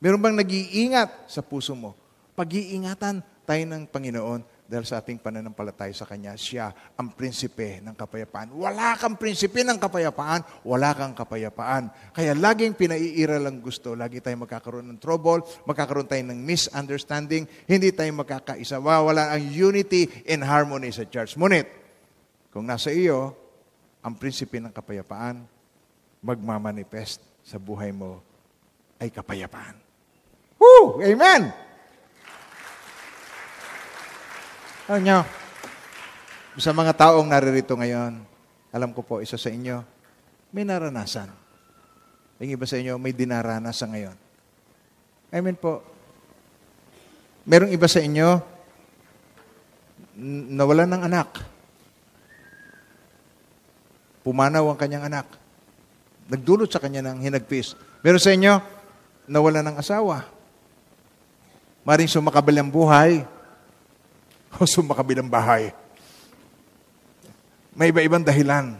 Meron bang nag-iingat sa puso mo? Pag-iingatan tayo ng Panginoon dahil sa ating pananampalatay sa Kanya, Siya ang prinsipe ng kapayapaan. Wala kang prinsipe ng kapayapaan, wala kang kapayapaan. Kaya laging pinaiiral ang gusto. Lagi tayong magkakaroon ng trouble, magkakaroon tayo ng misunderstanding, hindi tayo magkakaisa. Wala ang unity and harmony sa church. Ngunit, kung nasa iyo, ang prinsipe ng kapayapaan, magmamanifest sa buhay mo ay kapayapaan. Woo! Amen! Alam nyo, sa mga taong naririto ngayon, alam ko po, isa sa inyo, may naranasan. Yung iba sa inyo, may dinaranas ngayon. I mean po, merong iba sa inyo, nawala ng anak. Pumanaw ang kanyang anak. Nagdulot sa kanya ng hinagpis. Meron sa inyo, nawala ng asawa. Maring sumakabal ang buhay, o sumakabilang bahay. May iba-ibang dahilan.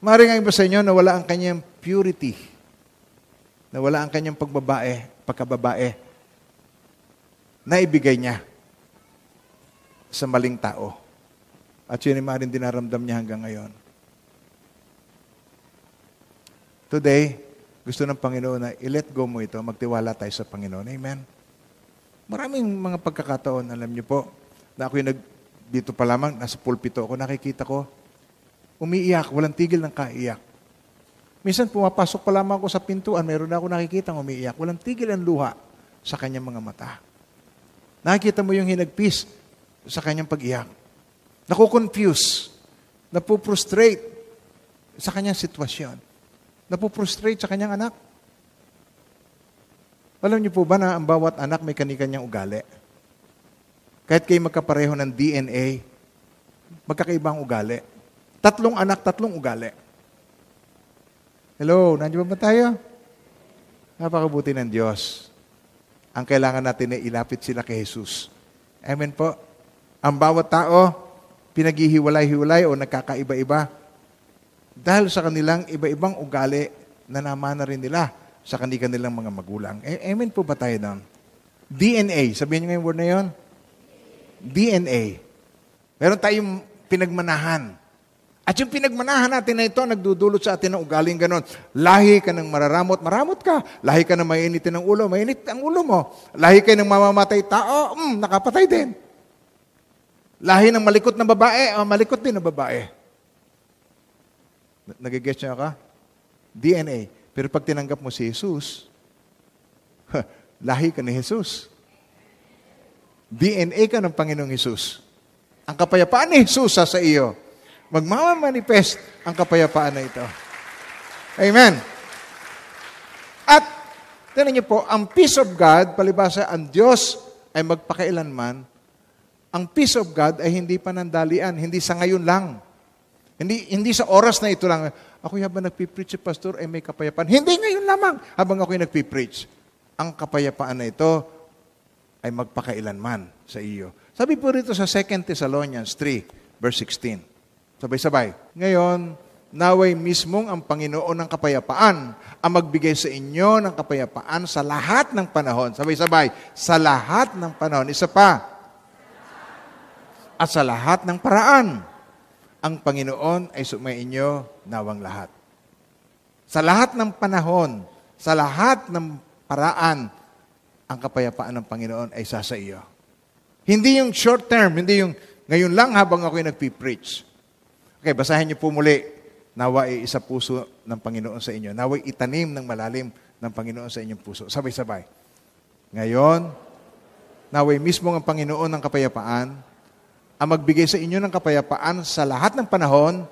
Maring ang iba sa inyo na wala ang kanyang purity, na wala ang kanyang pagbabae, pagkababae, na ibigay niya sa maling tao. At yun ay Marin dinaramdam niya hanggang ngayon. Today, gusto ng Panginoon na i-let go mo ito, magtiwala tayo sa Panginoon. Amen? Maraming mga pagkakataon, alam niyo po, na ako yung nag, dito pa lamang, nasa pulpito ako, nakikita ko, umiiyak, walang tigil ng kaiyak. Minsan pumapasok pa lamang ako sa pintuan, mayroon na ako nakikita umiiyak, walang tigil ang luha sa kanyang mga mata. Nakikita mo yung hinagpis sa kanyang pag-iyak. Nakukonfuse, napuprostrate sa kanyang sitwasyon. Napuprostrate sa kanyang anak. Alam niyo po ba na ang bawat anak may kanikanyang ugali? Kahit kayo magkapareho ng DNA, magkakaibang ugali. Tatlong anak, tatlong ugali. Hello, nandiyo ba, ba tayo? Napakabuti ng Diyos. Ang kailangan natin ay ilapit sila kay Jesus. Amen po. Ang bawat tao, pinaghihiwalay-hiwalay o nagkakaiba-iba dahil sa kanilang iba-ibang ugali na namana rin nila sa kanilang mga magulang. Amen po ba tayo doon? DNA, sabihin nyo ngayon word na yon. DNA. Meron tayong pinagmanahan. At yung pinagmanahan natin na ito, nagdudulot sa atin ng ugaling ganon. Lahi ka ng mararamot, maramot ka. Lahi ka ng mainitin ng ulo, mainit ang ulo mo. Lahi ka ng mamamatay tao, mm, nakapatay din. Lahi ng malikot na babae, oh, malikot din na babae. Nagigets niya ka? DNA. Pero pag tinanggap mo si Jesus, lahi ka ni Jesus. DNA ka ng Panginoong Isus. Ang kapayapaan ni Jesus sa iyo. Magmamanifest ang kapayapaan na ito. Amen. At, tinan niyo po, ang peace of God, palibasa, ang Diyos ay magpakailanman, ang peace of God ay hindi panandalian, hindi sa ngayon lang. Hindi, hindi sa oras na ito lang, ako habang nagpipreach si pastor ay may kapayapaan. Hindi ngayon lamang habang ako'y nagpipreach. Ang kapayapaan na ito ay magpakailanman sa iyo. Sabi po rito sa 2 Thessalonians 3, verse 16. Sabay-sabay. Ngayon, naway mismong ang Panginoon ng kapayapaan ang magbigay sa inyo ng kapayapaan sa lahat ng panahon. Sabay-sabay, sa lahat ng panahon. Isa pa. At sa lahat ng paraan, ang Panginoon ay sumainyo nawang lahat. Sa lahat ng panahon, sa lahat ng paraan, ang kapayapaan ng Panginoon ay sa iyo. Hindi yung short term, hindi yung ngayon lang habang ako'y nagpipreach. Okay, basahin niyo po muli. Naway isa puso ng Panginoon sa inyo. Naway itanim ng malalim ng Panginoon sa inyong puso. Sabay-sabay. Ngayon, naway mismo ang Panginoon ng kapayapaan ang magbigay sa inyo ng kapayapaan sa lahat ng panahon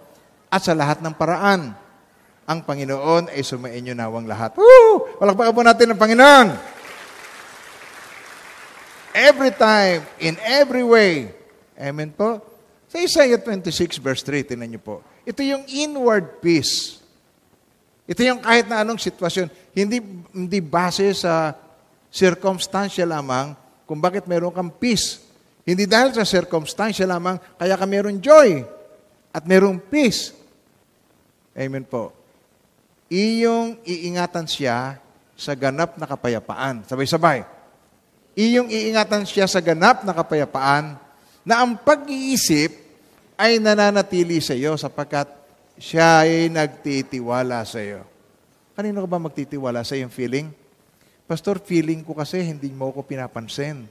at sa lahat ng paraan. Ang Panginoon ay sumainyo nawang lahat. Woo! Palakpakan po natin ang Panginoon! every time, in every way. Amen po? Sa Isaiah 26 verse 3, tinan niyo po. Ito yung inward peace. Ito yung kahit na anong sitwasyon, hindi, hindi base sa circumstance lamang kung bakit meron kang peace. Hindi dahil sa circumstance lamang, kaya ka meron joy at merong peace. Amen po. Iyong iingatan siya sa ganap na kapayapaan. Sabay-sabay. Iyong iingatan siya sa ganap na kapayapaan na ang pag-iisip ay nananatili sa iyo sapagkat siya ay nagtitiwala sa iyo. Kanino ka ba magtitiwala sa iyong feeling? Pastor, feeling ko kasi hindi mo ako pinapansin.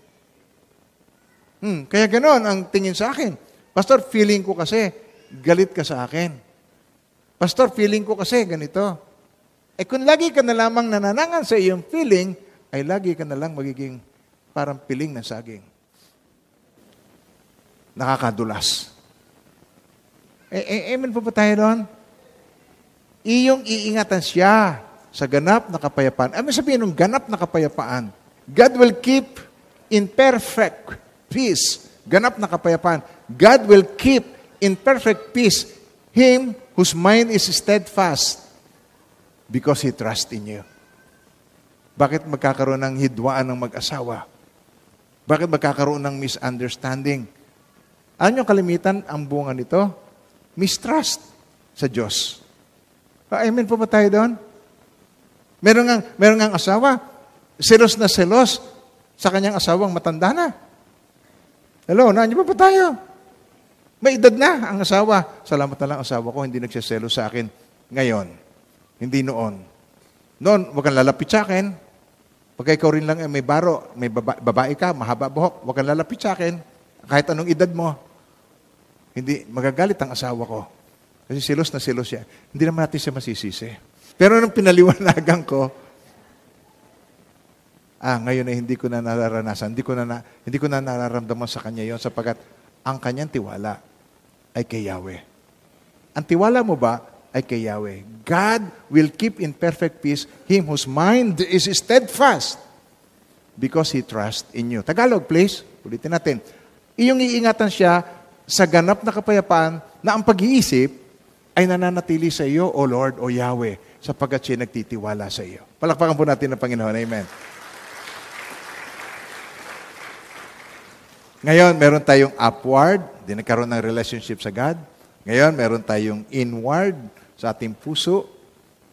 Hmm, kaya ganoon ang tingin sa akin. Pastor, feeling ko kasi galit ka sa akin. Pastor, feeling ko kasi ganito. Eh kung lagi ka na lamang nananangan sa iyong feeling, ay lagi ka na lang magiging parang piling na saging. Nakakadulas. E, eh, e, eh, eh, amen po ba tayo doon? Iyong iingatan siya sa ganap na kapayapaan. Ano sabihin ng ganap na kapayapaan? God will keep in perfect peace. Ganap na kapayapaan. God will keep in perfect peace him whose mind is steadfast because he trusts in you. Bakit magkakaroon ng hidwaan ng mag-asawa? Bakit magkakaroon ng misunderstanding? Ano yung kalimitan ang bunga nito? Mistrust sa Diyos. Ah, amen po ba tayo doon? Meron nga, meron nga asawa, selos na selos sa kanyang asawang matanda na. Hello, naan niyo pa ba tayo? May edad na ang asawa. Salamat na lang asawa ko, hindi nagsiselos sa akin ngayon. Hindi noon. Noon, wag kang lalapit sa akin. Pagka ikaw rin lang, eh, may baro, may baba, babae ka, mahaba buhok, huwag kang lalapit sa akin, kahit anong edad mo. Hindi, magagalit ang asawa ko. Kasi silos na silos siya. Hindi naman natin siya masisisi. Pero nung pinaliwanagan ko, ah, ngayon ay hindi ko na nararanasan, hindi ko na, na hindi ko na nararamdaman sa kanya yon sapagat ang kanyang tiwala ay kay Yahweh. Ang tiwala mo ba ay kay Yahweh. God will keep in perfect peace him whose mind is steadfast because he trusts in you. Tagalog, please. Ulitin natin. Iyong iingatan siya sa ganap na kapayapaan na ang pag-iisip ay nananatili sa iyo, O Lord, O Yahweh, sapagkat siya nagtitiwala sa iyo. Palakpakan po natin ang Panginoon. Amen. Ngayon, meron tayong upward, di nagkaroon ng relationship sa God. Ngayon, meron tayong inward sa ating puso.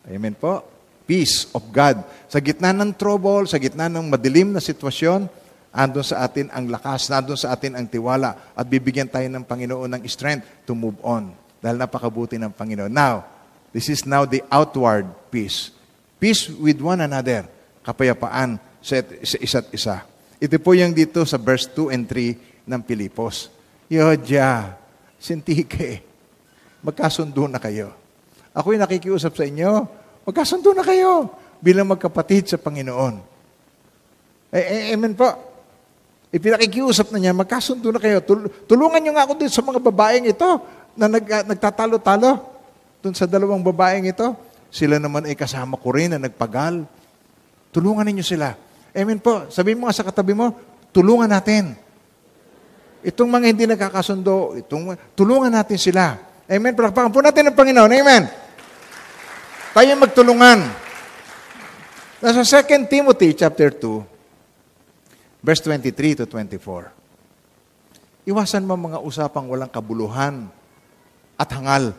Amen po. Peace of God. Sa gitna ng trouble, sa gitna ng madilim na sitwasyon, andun sa atin ang lakas, andun sa atin ang tiwala, at bibigyan tayo ng Panginoon ng strength to move on. Dahil napakabuti ng Panginoon. Now, this is now the outward peace. Peace with one another. Kapayapaan sa isa't isa. Ito po yung dito sa verse 2 and 3 ng Pilipos. Yodya, sintike magkasundo na kayo. Ako Ako'y nakikiusap sa inyo, magkasundo na kayo bilang magkapatid sa Panginoon. Eh, eh, amen po. Ipinakikiusap na niya, magkasundo na kayo. tulungan niyo nga ako dun sa mga babaeng ito na nag, ah, nagtatalo-talo. Dun sa dalawang babaeng ito, sila naman ay kasama ko rin na nagpagal. Tulungan niyo sila. Amen po. Sabihin mo nga sa katabi mo, tulungan natin. Itong mga hindi nagkakasundo, itong, tulungan natin sila. Amen? Palakpakan po natin ng Panginoon. Amen? Tayo magtulungan. Nasa 2 Timothy chapter 2, verse 23 to 24. Iwasan mo mga usapang walang kabuluhan at hangal.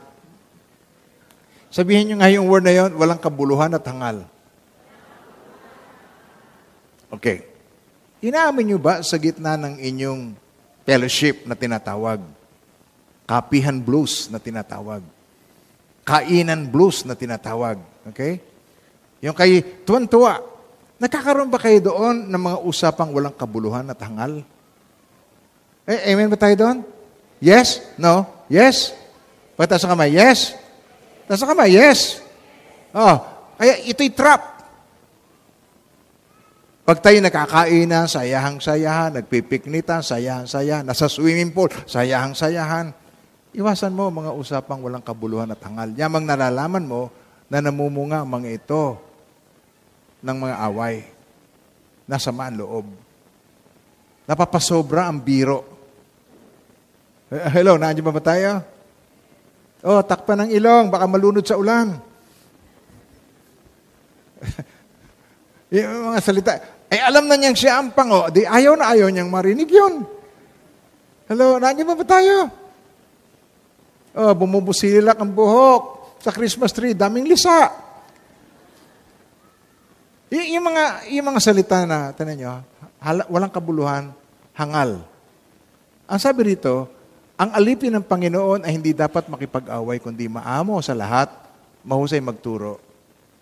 Sabihin nyo nga yung word na yon, walang kabuluhan at hangal. Okay. Inaamin nyo ba sa gitna ng inyong fellowship na tinatawag, Kapihan blues na tinatawag. Kainan blues na tinatawag. Okay? Yung kay tuwan-tuwa. Nakakaroon ba kayo doon ng mga usapang walang kabuluhan at hangal? Eh, amen ba tayo doon? Yes? No? Yes? Pagkataas sa kamay, yes? Taas sa kamay, yes? Oh, kaya ito'y trap. Pag tayo nakakainan, sayahang-sayahan, nagpipiknitan, sayahang-sayahan, nasa swimming pool, sayahang-sayahan, Iwasan mo mga usapang walang kabuluhan at hangal. Yamang nalalaman mo na namumunga mga ito ng mga away na sama ang loob. Napapasobra ang biro. Eh, ah, hello, naandiyan ba ba tayo? Oh, takpan ng ilong, baka malunod sa ulan. yung mga salita, ay eh, alam na niyang siya ang pango, di ayaw na ayaw niyang marinig yun. Hello, nandiyan ba ba tayo? Oh, bumubusilak ang buhok sa Christmas tree, daming lisa. Y- yung, mga, yung mga salita na, tanan nyo, hala, walang kabuluhan, hangal. Ang sabi rito, ang alipin ng Panginoon ay hindi dapat makipag-away, kundi maamo sa lahat, mahusay magturo,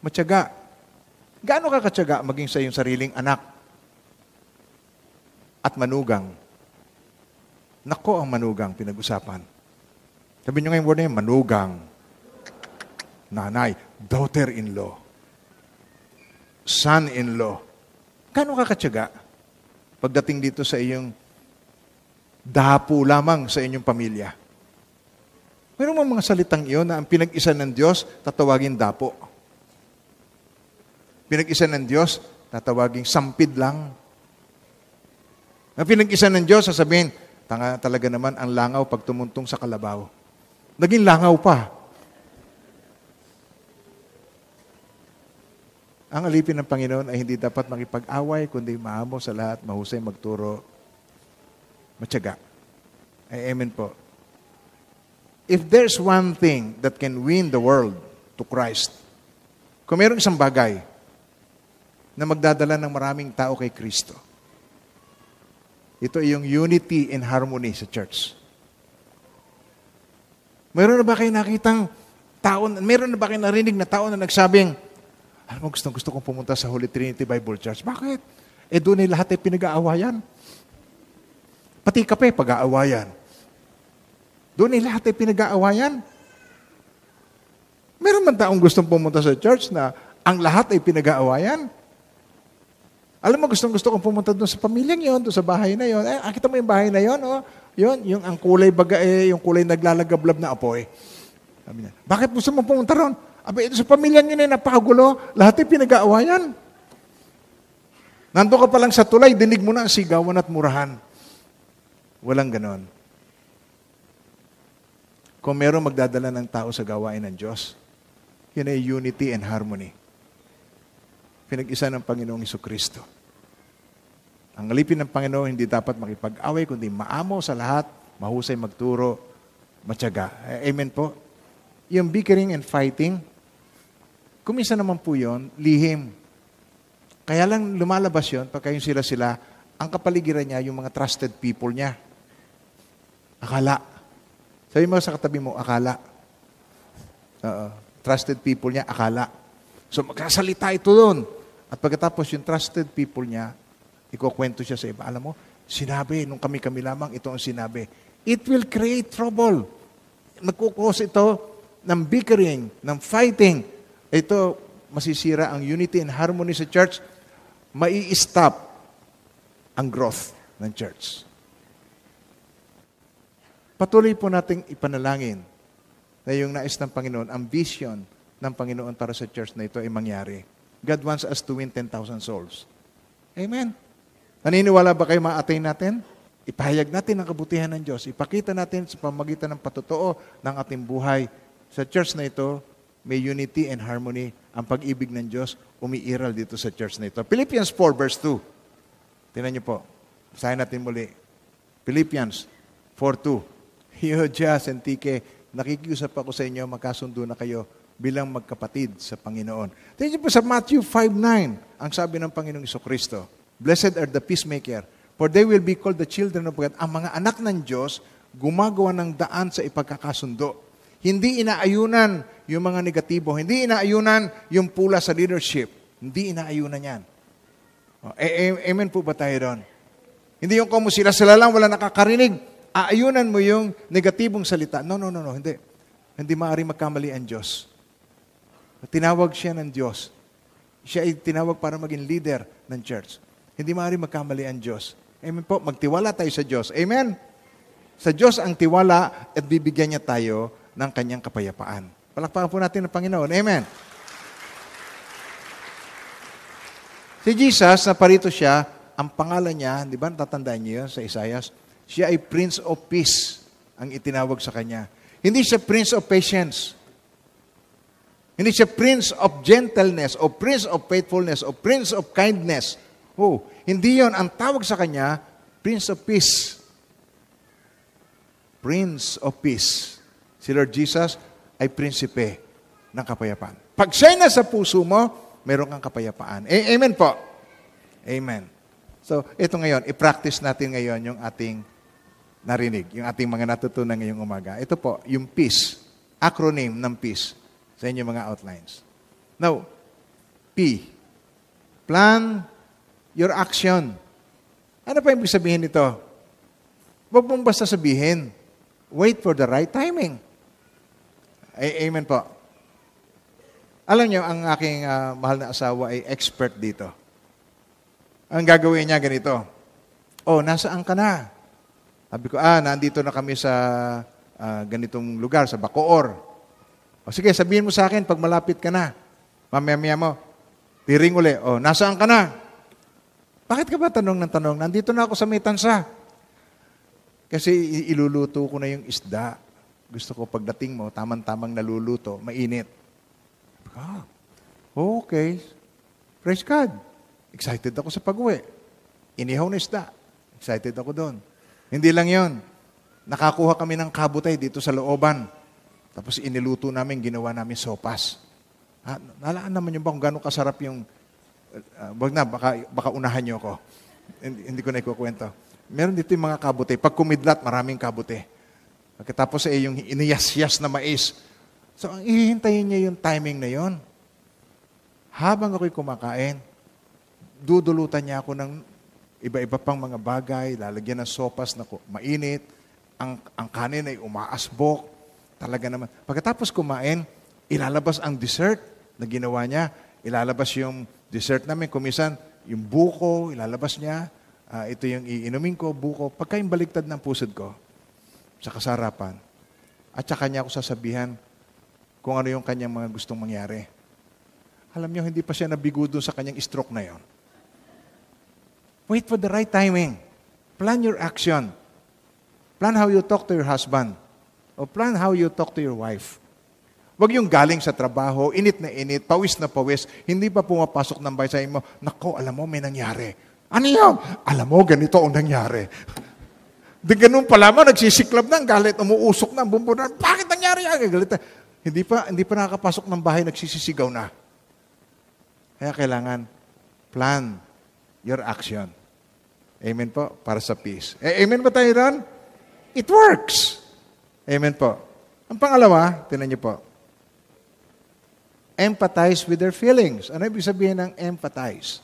matyaga. Gaano ka katyaga maging sa iyong sariling anak? At manugang. Nako ang manugang pinag-usapan. Sabi nyo ngayong word na yun, manugang, nanay, daughter-in-law, son-in-law. Kano ka katyaga pagdating dito sa iyong dapo lamang sa inyong pamilya? Meron mga mga salitang iyon na ang pinag-isa ng Diyos, tatawagin dapo. Pinag-isa ng Diyos, tatawagin sampid lang. Ang pinag-isa ng Diyos, sasabihin, tanga talaga naman ang langaw pag tumuntong sa kalabaw. Naging langaw pa. Ang alipin ng Panginoon ay hindi dapat makipag-away, kundi maamo sa lahat, mahusay magturo, matyaga. Ay, amen po. If there's one thing that can win the world to Christ, kung mayroong isang bagay na magdadala ng maraming tao kay Kristo, ito ay yung unity and harmony sa church. Mayroon na ba kayo nakitang tao, mayroon na ba kayo narinig na tao na nagsabing, alam mo, gusto, gusto kong pumunta sa Holy Trinity Bible Church. Bakit? Eh doon ay eh, lahat ay pinag-aawayan. Pati kape, pag-aawayan. Doon ay eh, lahat ay pinag-aawayan. Meron man taong gustong pumunta sa church na ang lahat ay pinag-aawayan. Alam mo, gustong gusto kong pumunta doon sa pamilyang yon, doon sa bahay na yon. Eh, akita mo yung bahay na yon, oh. Yun, yung ang kulay baga eh, yung kulay naglalagablab na apoy. Sabi niya, bakit gusto mo pumunta ron? Abi, ito eh, sa pamilya niya na napagulo, lahat ay pinag-aawayan. Nandun ka palang sa tulay, dinig mo na ang sigawan at murahan. Walang ganon. Kung meron magdadala ng tao sa gawain ng Diyos, yun ay unity and harmony. Pinag-isa ng Panginoong Iso Kristo. Ang alipin ng Panginoon hindi dapat makipag-away, kundi maamo sa lahat, mahusay magturo, matyaga. Eh, amen po? Yung bickering and fighting, kumisa naman po yon lihim. Kaya lang lumalabas yon pagka yung sila-sila, ang kapaligiran niya, yung mga trusted people niya. Akala. Sabi mo sa katabi mo, akala. Uh, trusted people niya, akala. So magkasalita ito doon. At pagkatapos yung trusted people niya, ikukwento siya sa iba. Alam mo, sinabi, nung kami-kami lamang, ito ang sinabi. It will create trouble. Nagkukos ito ng bickering, ng fighting. Ito, masisira ang unity and harmony sa church. Mai-stop ang growth ng church. Patuloy po nating ipanalangin na yung nais ng Panginoon, ang vision ng Panginoon para sa church na ito ay mangyari. God wants us to win 10,000 souls. Amen. Naniniwala ba kayo ma-attain natin? Ipahayag natin ang kabutihan ng Diyos. Ipakita natin sa pamagitan ng patotoo ng ating buhay. Sa church na ito, may unity and harmony. Ang pag-ibig ng Diyos umiiral dito sa church na ito. Philippians 4 verse 2. Tingnan niyo po. Basahin natin muli. Philippians 4.2. Yo, Jazz and TK, nakikiusap ako sa inyo, magkasundo na kayo bilang magkapatid sa Panginoon. Tingnan niyo po sa Matthew 5.9, ang sabi ng Panginoong Kristo. Blessed are the peacemaker, for they will be called the children of God. Ang mga anak ng Diyos, gumagawa ng daan sa ipagkakasundo. Hindi inaayunan yung mga negatibo. Hindi inaayunan yung pula sa leadership. Hindi inaayunan yan. E, amen po ba tayo doon? Hindi yung kung sila sila lang, wala nakakarinig. Aayunan mo yung negatibong salita. No, no, no, no, hindi. Hindi maaari magkamali ang Diyos. Tinawag siya ng Diyos. Siya ay tinawag para maging leader ng church. Hindi maaari magkamali ang Diyos. Amen po. Magtiwala tayo sa Diyos. Amen? Sa Diyos ang tiwala at bibigyan niya tayo ng kanyang kapayapaan. Palakpakan po natin ang Panginoon. Amen. Si Jesus, naparito siya, ang pangalan niya, di ba, tatandaan niyo yun sa Isaiah, siya ay Prince of Peace ang itinawag sa kanya. Hindi siya Prince of Patience. Hindi siya Prince of Gentleness, o Prince of Faithfulness, o Prince of Kindness. Oh, hindi yon Ang tawag sa kanya, Prince of Peace. Prince of Peace. Si Lord Jesus ay prinsipe ng kapayapaan. Pag na sa puso mo, meron kang kapayapaan. A- Amen po. Amen. So, ito ngayon, i-practice natin ngayon yung ating narinig, yung ating mga natutunan ngayong umaga. Ito po, yung peace, acronym ng peace sa inyong mga outlines. Now, P, plan, Your action. Ano pa ibig sabihin nito? Huwag mong basta sabihin. Wait for the right timing. Ay, amen po. Alam niyo, ang aking uh, mahal na asawa ay expert dito. Ang gagawin niya ganito, Oh, nasaan ka na? Sabi ko, ah, nandito na kami sa uh, ganitong lugar, sa Bacoor. O sige, sabihin mo sa akin pag malapit ka na. mamaya mo, tiring uli, oh, nasaan ka na? Bakit ka ba tanong ng tanong? Nandito na ako sa may tansa. Kasi iluluto ko na yung isda. Gusto ko pagdating mo, tamang-tamang naluluto, mainit. Ah, okay. Praise God. Excited ako sa pag-uwi. Inihaw na isda. Excited ako doon. Hindi lang yon. Nakakuha kami ng kabutay dito sa looban. Tapos iniluto namin, ginawa namin sopas. Ha, ah, nalaan naman yung ba kung gano'ng kasarap yung uh, wag na, baka, baka unahan niyo ako. Hindi, hindi ko na ikukwento. Meron dito yung mga kabute. Pag kumidlat, maraming kabute. Pagkatapos ay eh, yung iniyas-yas na mais. So, ang ihintayin niya yung timing na yon. Habang ako'y kumakain, dudulutan niya ako ng iba-iba pang mga bagay, lalagyan ng sopas na mainit, ang, ang kanin ay umaasbok, talaga naman. Pagkatapos kumain, ilalabas ang dessert na ginawa niya, ilalabas yung dessert namin, kumisan, yung buko, ilalabas niya, uh, ito yung iinumin ko, buko. Pagka yung baliktad ng pusod ko, sa kasarapan, at saka niya ako sasabihan kung ano yung kanyang mga gustong mangyari. Alam niyo, hindi pa siya nabigo doon sa kanyang stroke na yon. Wait for the right timing. Plan your action. Plan how you talk to your husband. Or plan how you talk to your wife. Huwag yung galing sa trabaho, init na init, pawis na pawis, hindi pa pumapasok ng bahay sa mo, nako, alam mo, may nangyari. Ano yan? Alam mo, ganito ang nangyari. Di ganun pa lamang, nagsisiklab na, galit, umuusok na, bumbunan, bakit nangyari yan? Galit na. Hindi pa, hindi pa nakakapasok ng bahay, nagsisisigaw na. Kaya kailangan, plan your action. Amen po, para sa peace. Eh, amen ba tayo ron? It works. Amen po. Ang pangalawa, tinan niyo po, empathize with their feelings. Ano ibig sabihin ng empathize?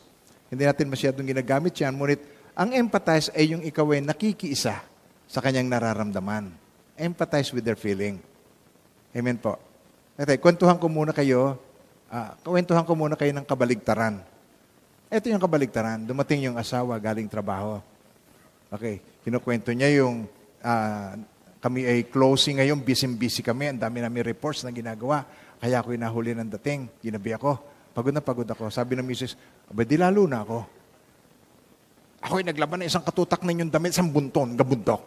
Hindi natin masyadong ginagamit yan, ngunit ang empathize ay yung ikaw ay nakikiisa sa kanyang nararamdaman. Empathize with their feeling. Amen po. Ito, kwentuhan ko muna kayo, uh, kwentuhan ko muna kayo ng kabaligtaran. Ito yung kabaligtaran. Dumating yung asawa galing trabaho. Okay, kinukwento niya yung uh, kami ay closing ngayon, busy-busy kami, ang dami namin reports na ginagawa. Kaya ako inahuli ng dating. Ginabi ako. Pagod na pagod ako. Sabi ng misis, abay di lalo na ako. Ako'y naglaban ng isang katutak na yung damit sa bunton, gabundok.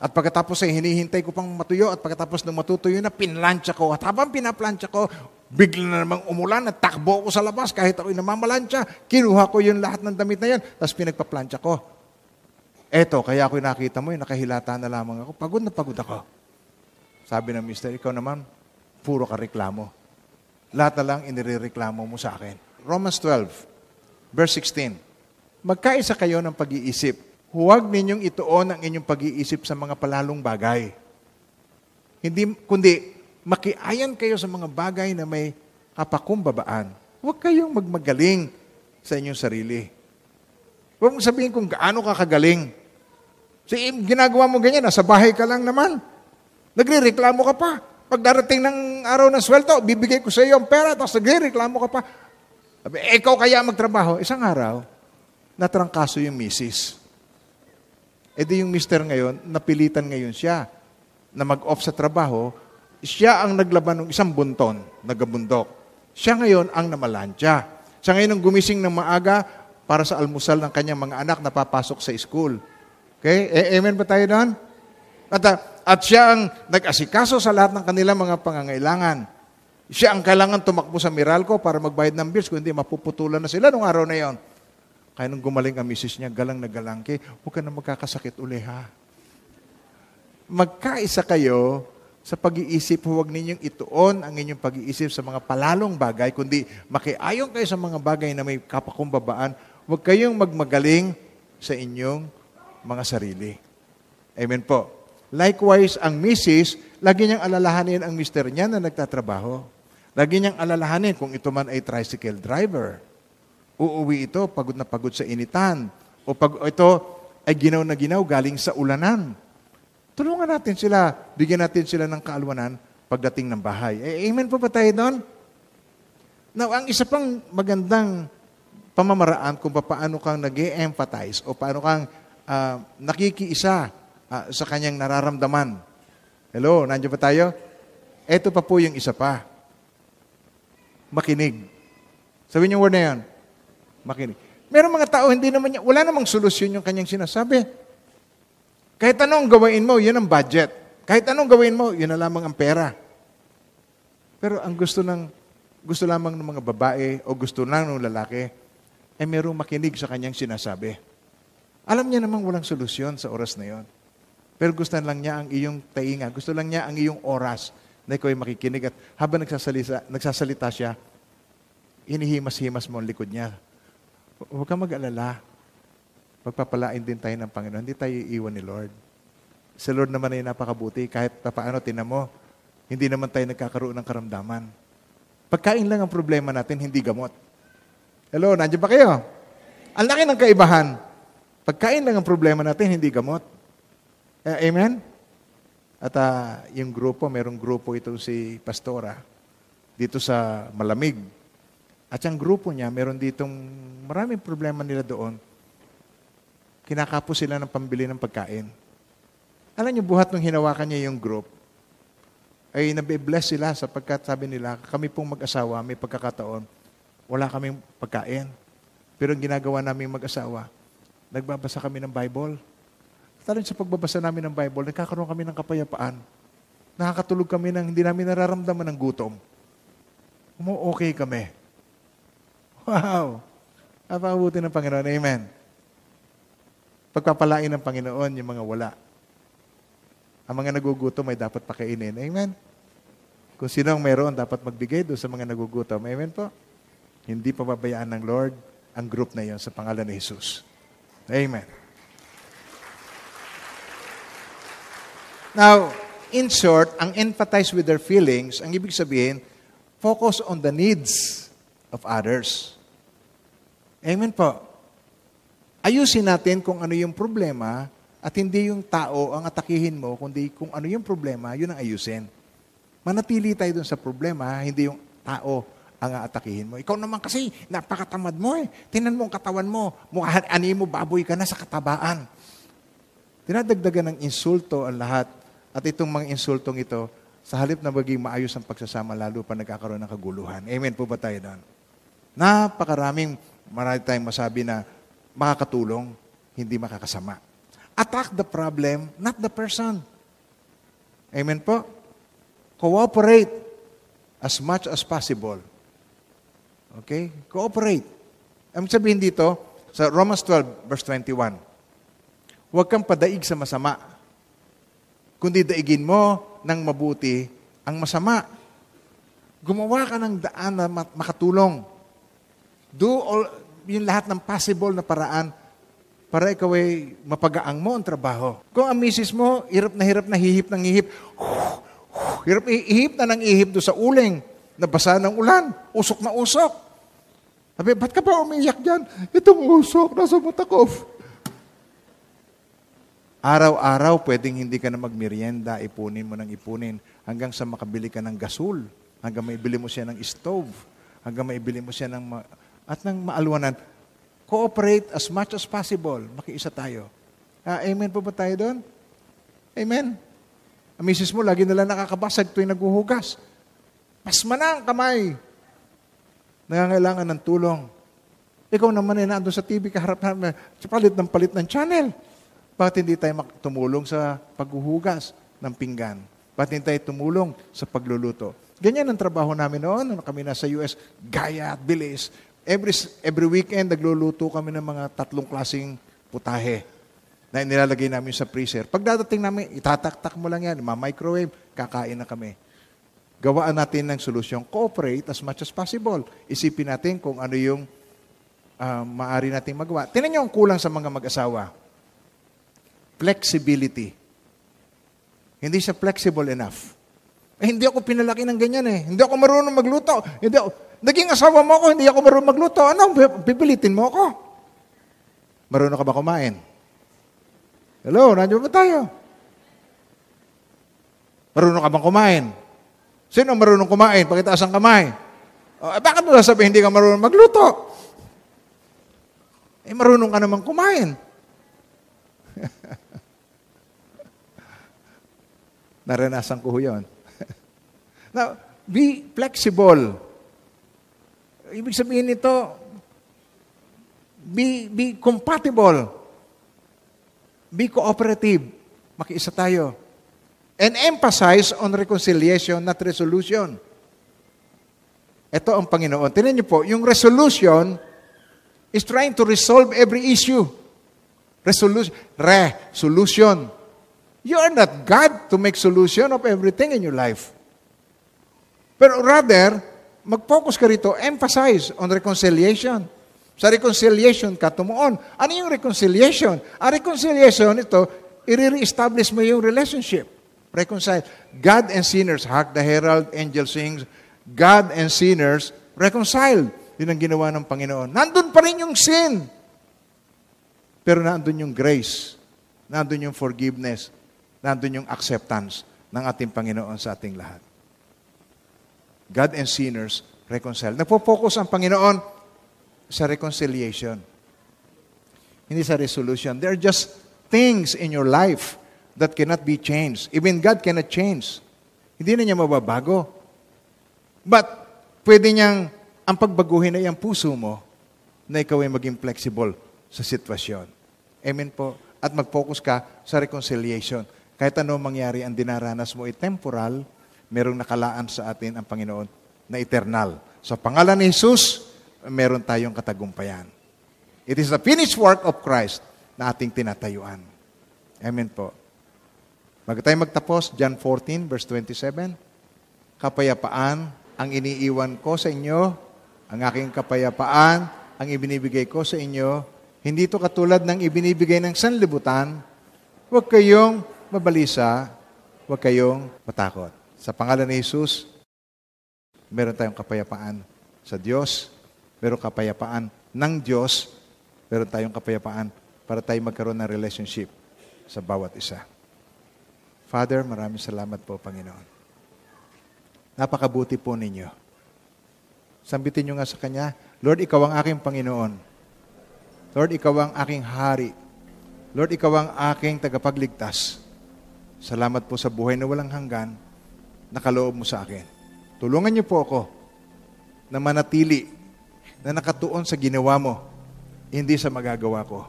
At pagkatapos ay hinihintay ko pang matuyo at pagkatapos nung matutuyo na pinlansya ko. At habang pinaplansya ko, bigla na namang umulan at takbo ako sa labas kahit ako'y namamalansya. Kinuha ko yung lahat ng damit na yan, tapos pinagpaplansya ko. Eto, kaya ako'y nakita mo, eh, nakahilata na lamang ako. Pagod na pagod ako. Sabi ng mister, ikaw naman, puro ka reklamo. Lahat na lang inireklamo mo sa akin. Romans 12, verse 16. Magkaisa kayo ng pag-iisip. Huwag ninyong ituon ang inyong pag-iisip sa mga palalong bagay. Hindi, kundi, makiayan kayo sa mga bagay na may kapakumbabaan. Huwag kayong magmagaling sa inyong sarili. Huwag mong sabihin kung gaano ka kagaling. So, ginagawa mo ganyan, nasa bahay ka lang naman. Nagre-reklamo ka pa pagdarating ng araw ng sweldo, bibigay ko sa iyo ang pera, tapos nagre-reklamo ka pa. Eh, ikaw kaya magtrabaho. Isang araw, natrangkaso yung misis. E di yung mister ngayon, napilitan ngayon siya na mag-off sa trabaho. Siya ang naglaban ng isang bunton, nagabundok. Siya ngayon ang namalansya. Siya ngayon ang gumising ng maaga para sa almusal ng kanyang mga anak na papasok sa school. Okay? E amen ba tayo doon? At uh, at siya ang nag-asikaso sa lahat ng kanilang mga pangangailangan. Siya ang kailangan tumakbo sa Meralco para magbayad ng bills, kundi mapuputulan na sila nung araw na yon. Kaya nung gumaling ang misis niya, galang na galang kay, huwag ka na magkakasakit uli ha. Magkaisa kayo sa pag-iisip, huwag ninyong ituon ang inyong pag-iisip sa mga palalong bagay, kundi makiayon kayo sa mga bagay na may kapakumbabaan, huwag kayong magmagaling sa inyong mga sarili. Amen po. Likewise, ang misis, lagi niyang alalahanin ang mister niya na nagtatrabaho. Lagi niyang alalahanin kung ito man ay tricycle driver. Uuwi ito pagod na pagod sa initan. O pag ito ay ginaw na ginaw galing sa ulanan. Tulungan natin sila. Bigyan natin sila ng kaalwanan pagdating ng bahay. Eh, amen po ba tayo doon? Now, ang isa pang magandang pamamaraan kung paano kang nag empathize o paano kang uh, nakikiisa uh, sa kanyang nararamdaman. Hello, nandiyo pa tayo? Ito pa po yung isa pa. Makinig. Sabihin yung word na yan. Makinig. Meron mga tao, hindi naman niya, wala namang solusyon yung kanyang sinasabi. Kahit anong gawain mo, yun ang budget. Kahit anong gawin mo, yun na lamang ang pera. Pero ang gusto ng gusto lamang ng mga babae o gusto lang ng lalaki ay merong makinig sa kanyang sinasabi. Alam niya namang walang solusyon sa oras na yon. Pero gusto lang niya ang iyong tainga. Gusto lang niya ang iyong oras na ikaw ay makikinig. At habang nagsasalita, nagsasalita siya, inihimas-himas mo ang likod niya. Huwag kang mag-alala. Pagpapalain din tayo ng Panginoon. Hindi tayo iiwan ni Lord. Si Lord naman ay napakabuti. Kahit paano, tinamo, hindi naman tayo nagkakaroon ng karamdaman. Pagkain lang ang problema natin, hindi gamot. Hello, nandiyan ba kayo? Ang laki ng kaibahan. Pagkain lang ang problema natin, hindi gamot. Ah, amen? At uh, yung grupo, merong grupo ito si Pastora dito sa Malamig. At yung grupo niya, meron ditong maraming problema nila doon. Kinakapos sila ng pambili ng pagkain. Alam niyo, buhat nung hinawakan niya yung group, ay nabibless sila sapagkat sabi nila, kami pong mag-asawa, may pagkakataon, wala kaming pagkain. Pero ang ginagawa namin mag-asawa, nagbabasa kami ng Bible lalo sa pagbabasa namin ng Bible, nagkakaroon kami ng kapayapaan. Nakakatulog kami ng hindi namin nararamdaman ng gutom. Umu-okay kami. Wow! Napakabuti ng Panginoon. Amen. Pagpapalain ng Panginoon yung mga wala. Ang mga nagugutom ay dapat pakainin. Amen? Kung sino ang meron, dapat magbigay doon sa mga nagugutom. Amen po? Hindi pababayaan ng Lord ang group na yon sa pangalan ni Jesus. Amen. Now, in short, ang empathize with their feelings, ang ibig sabihin, focus on the needs of others. Amen po. Ayusin natin kung ano yung problema at hindi yung tao ang atakihin mo, kundi kung ano yung problema, yun ang ayusin. Manatili tayo dun sa problema, hindi yung tao ang aatakihin mo. Ikaw naman kasi, napakatamad mo eh. Tinan mo ang katawan mo. Mukha, ani mo, baboy ka na sa katabaan. Tinadagdagan ng insulto ang lahat at itong mga insultong ito, sa halip na maging maayos ang pagsasama, lalo pa nagkakaroon ng kaguluhan. Amen po ba tayo doon? Napakaraming marami tayong masabi na makakatulong, hindi makakasama. Attack the problem, not the person. Amen po? Cooperate as much as possible. Okay? Cooperate. Ang sabihin dito, sa Romans 12, verse 21, huwag kang padaig sa masama kundi daigin mo ng mabuti ang masama. Gumawa ka ng daan na makatulong. Do all, yung lahat ng possible na paraan para ikaw ay mapagaang mo ang trabaho. Kung ang misis mo, hirap na hirap na hihip ng hihip, hirap ihip na ng ihip do sa uling, nabasa ng ulan, usok na usok. Sabi, ba't ka pa umiyak dyan? Itong usok, nasa mata ko. Araw-araw, pwedeng hindi ka na magmerienda, ipunin mo ng ipunin, hanggang sa makabili ka ng gasol, hanggang maibili mo siya ng stove, hanggang maibili mo siya ng, ma- at ng maalwanan. Cooperate as much as possible. Makiisa tayo. Ah, amen po ba tayo doon? Amen? Ang misis mo, lagi nalang nakakabasag tuwing naghuhugas. Mas manang kamay. Nangangailangan ng tulong. Ikaw naman ay nandun sa TV, kaharap na, palit ng palit ng channel. Bakit hindi tayo tumulong sa paghuhugas ng pinggan? Bakit hindi tayo tumulong sa pagluluto? Ganyan ang trabaho namin noon. Ano kami nasa US, gaya at bilis. Every, every weekend, nagluluto kami ng mga tatlong klasing putahe na inilalagay namin sa freezer. Pagdadating namin, itataktak mo lang yan, ma-microwave, kakain na kami. Gawaan natin ng solusyon. Cooperate as much as possible. Isipin natin kung ano yung uh, ah, maari natin magawa. Tinan nyo ang kulang sa mga mag-asawa flexibility. Hindi siya flexible enough. Eh, hindi ako pinalaki ng ganyan eh. Hindi ako marunong magluto. Hindi ako, naging asawa mo ako, hindi ako marunong magluto. Ano, pipilitin mo ako? Marunong ka ba kumain? Hello, nandiyo ba tayo? Marunong ka bang kumain? Sino marunong kumain? Pakitaas ang kamay. O, oh, eh, bakit mo sasabihin hindi ka marunong magluto? Eh, marunong ka naman kumain. Naranasan ko yon. Now, be flexible. Ibig sabihin nito, be, be compatible. Be cooperative. Makiisa tayo. And emphasize on reconciliation, not resolution. Ito ang Panginoon. Tinan niyo po, yung resolution is trying to resolve every issue. Resolution. Re-solution. You are not God to make solution of everything in your life. Pero rather, mag-focus ka rito, emphasize on reconciliation. Sa reconciliation ka tumuon. Ano yung reconciliation? Ang reconciliation ito, i-re-establish mo yung relationship. Reconcile. God and sinners, hark the herald, angel sings, God and sinners reconciled. Yun ang ginawa ng Panginoon. Nandun pa rin yung sin. Pero nandun yung grace. Nandun yung forgiveness nandun yung acceptance ng ating Panginoon sa ating lahat. God and sinners reconcile. Nagpo-focus ang Panginoon sa reconciliation. Hindi sa resolution. There are just things in your life that cannot be changed. Even God cannot change. Hindi na niya mababago. But pwede niyang ang pagbaguhin ay ang puso mo na ikaw ay maging flexible sa sitwasyon. Amen po. At mag-focus ka sa reconciliation. Kahit ano mangyari ang dinaranas mo ay temporal, merong nakalaan sa atin ang Panginoon na eternal. Sa pangalan ni Jesus, meron tayong katagumpayan. It is the finished work of Christ na ating tinatayuan. Amen po. Bago tayo magtapos, John 14 verse 27, Kapayapaan ang iniiwan ko sa inyo, ang aking kapayapaan ang ibinibigay ko sa inyo, hindi ito katulad ng ibinibigay ng sanlibutan, huwag kayong mabalisa, huwag kayong matakot. Sa pangalan ni Jesus, meron tayong kapayapaan sa Diyos, meron kapayapaan ng Diyos, meron tayong kapayapaan para tayo magkaroon ng relationship sa bawat isa. Father, maraming salamat po, Panginoon. Napakabuti po ninyo. Sambitin nyo nga sa Kanya, Lord, Ikaw ang aking Panginoon. Lord, Ikaw ang aking hari. Lord, Ikaw ang aking tagapagligtas. Salamat po sa buhay na walang hanggan na kaloob mo sa akin. Tulungan niyo po ako na manatili na nakatuon sa ginawa mo, hindi sa magagawa ko.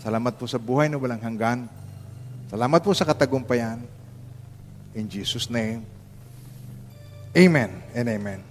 Salamat po sa buhay na walang hanggan. Salamat po sa katagumpayan. In Jesus' name, Amen and Amen.